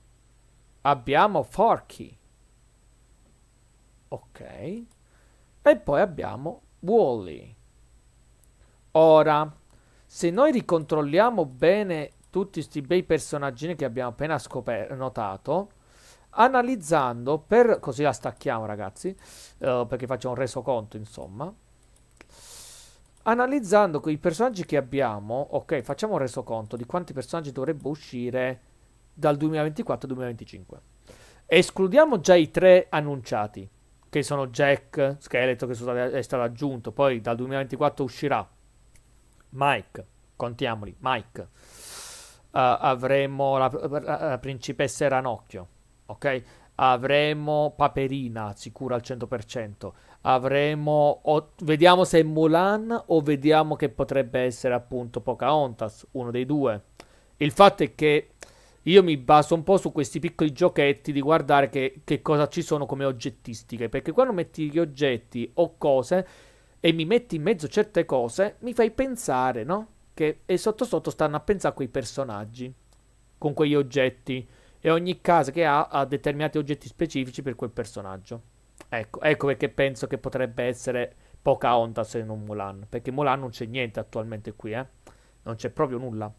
Abbiamo Forky. Ok. E poi abbiamo Wally. Ora, se noi ricontrolliamo bene tutti questi bei personaggi che abbiamo appena notato, analizzando per... così la stacchiamo ragazzi, eh, perché facciamo un resoconto insomma, analizzando quei personaggi che abbiamo, ok, facciamo un resoconto di quanti personaggi dovrebbe uscire dal 2024 al 2025. Escludiamo già i tre annunciati, che sono Jack, Scheletro, che è stato aggiunto, poi dal 2024 uscirà Mike, contiamoli, Mike. Uh, avremo la, la, principessa Ranocchio, ok? Avremo Paperina, sicura al 100%. Avremo, o, vediamo se è Mulan o vediamo che potrebbe essere appunto Pocahontas, uno dei due. Il fatto è che io mi baso un po' su questi piccoli giochetti di guardare che, che cosa ci sono come oggettistiche, perché quando metti gli oggetti o cose e mi metti in mezzo certe cose, mi fai pensare, no? Che e sotto sotto stanno a pensare a quei personaggi, con quegli oggetti, e ogni casa che ha ha determinati oggetti specifici per quel personaggio. Ecco, ecco perché penso che potrebbe essere poca onda se non Mulan, perché Mulan non c'è niente attualmente qui, eh? Non c'è proprio nulla.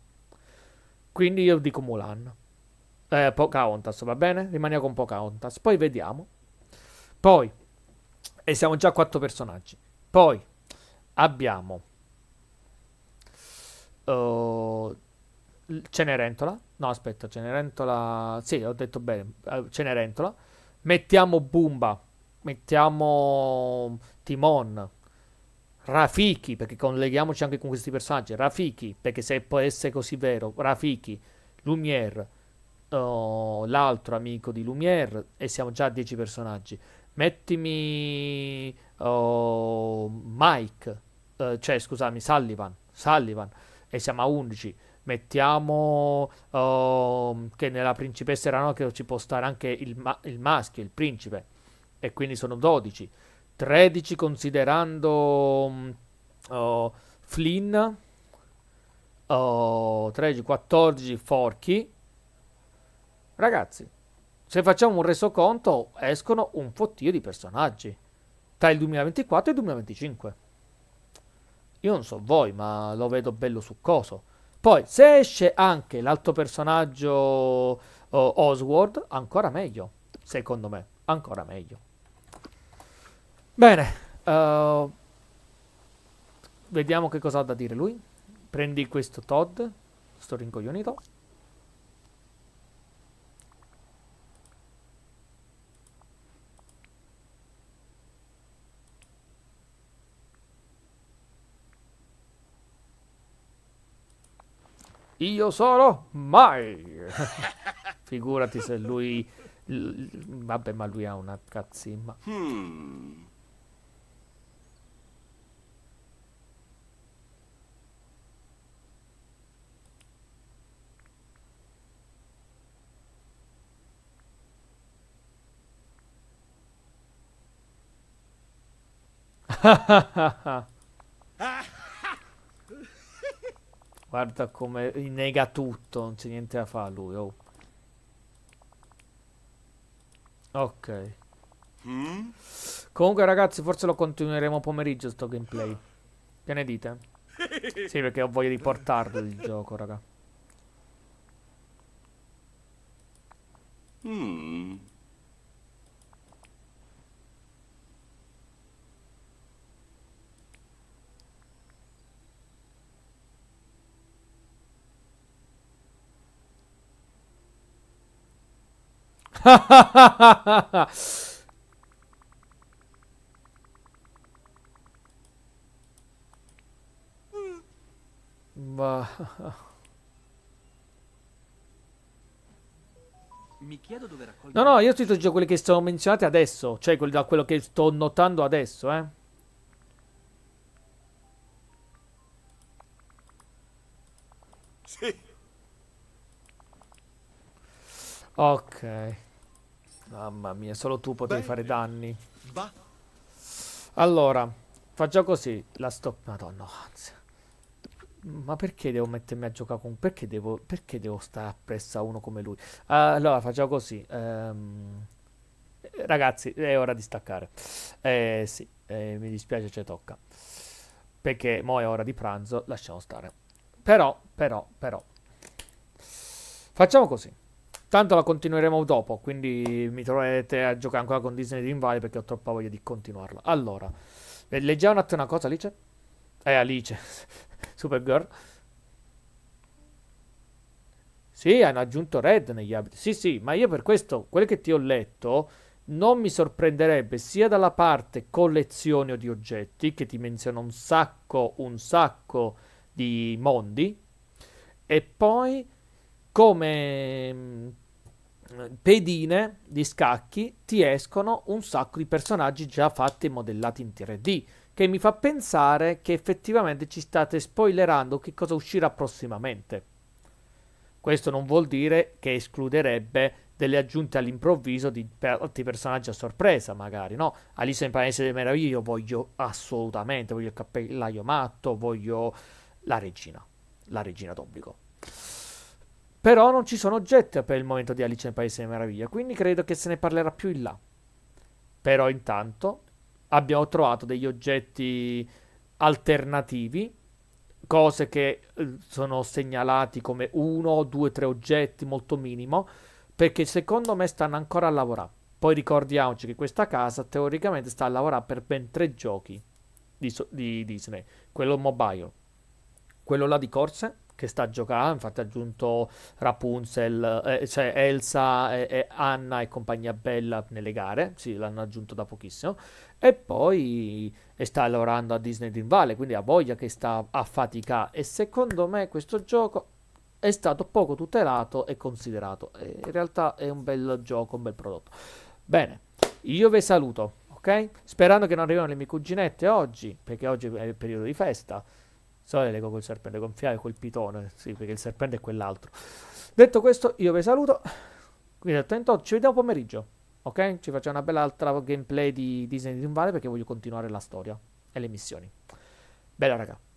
Quindi io dico Mulan. Eh, Pocahontas, va bene? Rimaniamo con Pocahontas. Poi vediamo. Poi, e siamo già a quattro personaggi. Poi abbiamo uh, Cenerentola. No, aspetta, Cenerentola. Sì, ho detto bene. Eh, Cenerentola. Mettiamo Bumba. Mettiamo Timon. Rafiki, perché colleghiamoci anche con questi personaggi. Rafiki, perché se può essere così vero, Rafiki, Lumiere, uh, eh, l'altro amico di Lumiere, e siamo già a 10 personaggi mettimi oh, Mike, eh, cioè scusami Sullivan, Sullivan e siamo a 11. Mettiamo oh, che nella principessa che ci può stare anche il, ma- il maschio, il principe, e quindi sono 12. 13 considerando mm, oh, Flynn, oh, 13, 14 Forky. Ragazzi, se facciamo un resoconto, escono un fottio di personaggi tra il 2024 e il 2025. Io non so voi, ma lo vedo bello succoso. Poi, se esce anche l'altro personaggio oh, Oswald, ancora meglio. Secondo me, ancora meglio. Bene, uh, vediamo che cosa ha da dire lui. Prendi questo Todd, sto rincoglionito. io sono mai. Figurati se lui... Vabbè, ma lui ha una cazzimma. Hmm. Ah. Guarda come nega tutto, non c'è niente da fare lui, oh. Ok. Mm? Comunque ragazzi, forse lo continueremo pomeriggio sto gameplay. Che ne dite? Sì, perché ho voglia di portarlo il gioco, raga. Mm. Ma... Mi chiedo dove raccogliere... No, no, io ti sto già quelli che sono menzionati adesso, cioè quelli da quello che sto notando adesso, eh. Sì. Ok. Mamma mia, solo tu potevi Bene. fare eh, danni. Va. Allora, faccio così. La stop... Madonna, anzi. Ma perché devo mettermi a giocare con... Perché devo, perché devo stare appresso a uno come lui? Allora, facciamo così. Ehm... Ragazzi, è ora di staccare. Eh, sì, eh, mi dispiace, ci tocca. Perché mo è ora di pranzo, lasciamo stare. Però, però, però. Facciamo così. Tanto la continueremo dopo, quindi mi troverete a giocare ancora con Disney Dream Valley perché ho troppa voglia di continuarla. Allora, eh, leggiamo un attimo una cosa, Alice? Eh, Alice, Supergirl. Sì, hanno aggiunto Red negli abiti. Sì, sì, ma io per questo, quello che ti ho letto, non mi sorprenderebbe sia dalla parte collezioni o di oggetti, che ti menziona un sacco, un sacco di mondi, e poi come mm, pedine di scacchi ti escono un sacco di personaggi già fatti e modellati in 3D, che mi fa pensare che effettivamente ci state spoilerando che cosa uscirà prossimamente. Questo non vuol dire che escluderebbe delle aggiunte all'improvviso di altri personaggi a sorpresa, magari, no? Alice in Paese delle Meraviglie io voglio assolutamente, voglio il cappellaio matto, voglio la regina, la regina d'obbligo. Però non ci sono oggetti per il momento di Alice nel Paese delle Meraviglie, quindi credo che se ne parlerà più in là. Però intanto abbiamo trovato degli oggetti alternativi, cose che eh, sono segnalati come uno, due, tre oggetti, molto minimo, perché secondo me stanno ancora a lavorare. Poi ricordiamoci che questa casa teoricamente sta a lavorare per ben tre giochi di, di Disney, quello mobile, quello là di corse che sta giocando, infatti ha aggiunto Rapunzel, eh, cioè Elsa e, e, Anna e compagnia bella nelle gare, sì, l'hanno aggiunto da pochissimo, e poi e sta lavorando a Disney Dream Valley, quindi ha voglia che sta a fatica e secondo me questo gioco è stato poco tutelato e considerato, e in realtà è un bel gioco, un bel prodotto. Bene, io vi saluto. Okay? Sperando che non arrivino le mie cuginette oggi, perché oggi è il periodo di festa. Solo le leggo col serpente, gonfiato e col pitone. Sì, perché il serpente è quell'altro. Detto questo, io vi saluto. Quindi attento, ci vediamo pomeriggio. Ok? Ci facciamo una bella altra gameplay di Disney di Vale perché voglio continuare la storia e le missioni. Bella raga.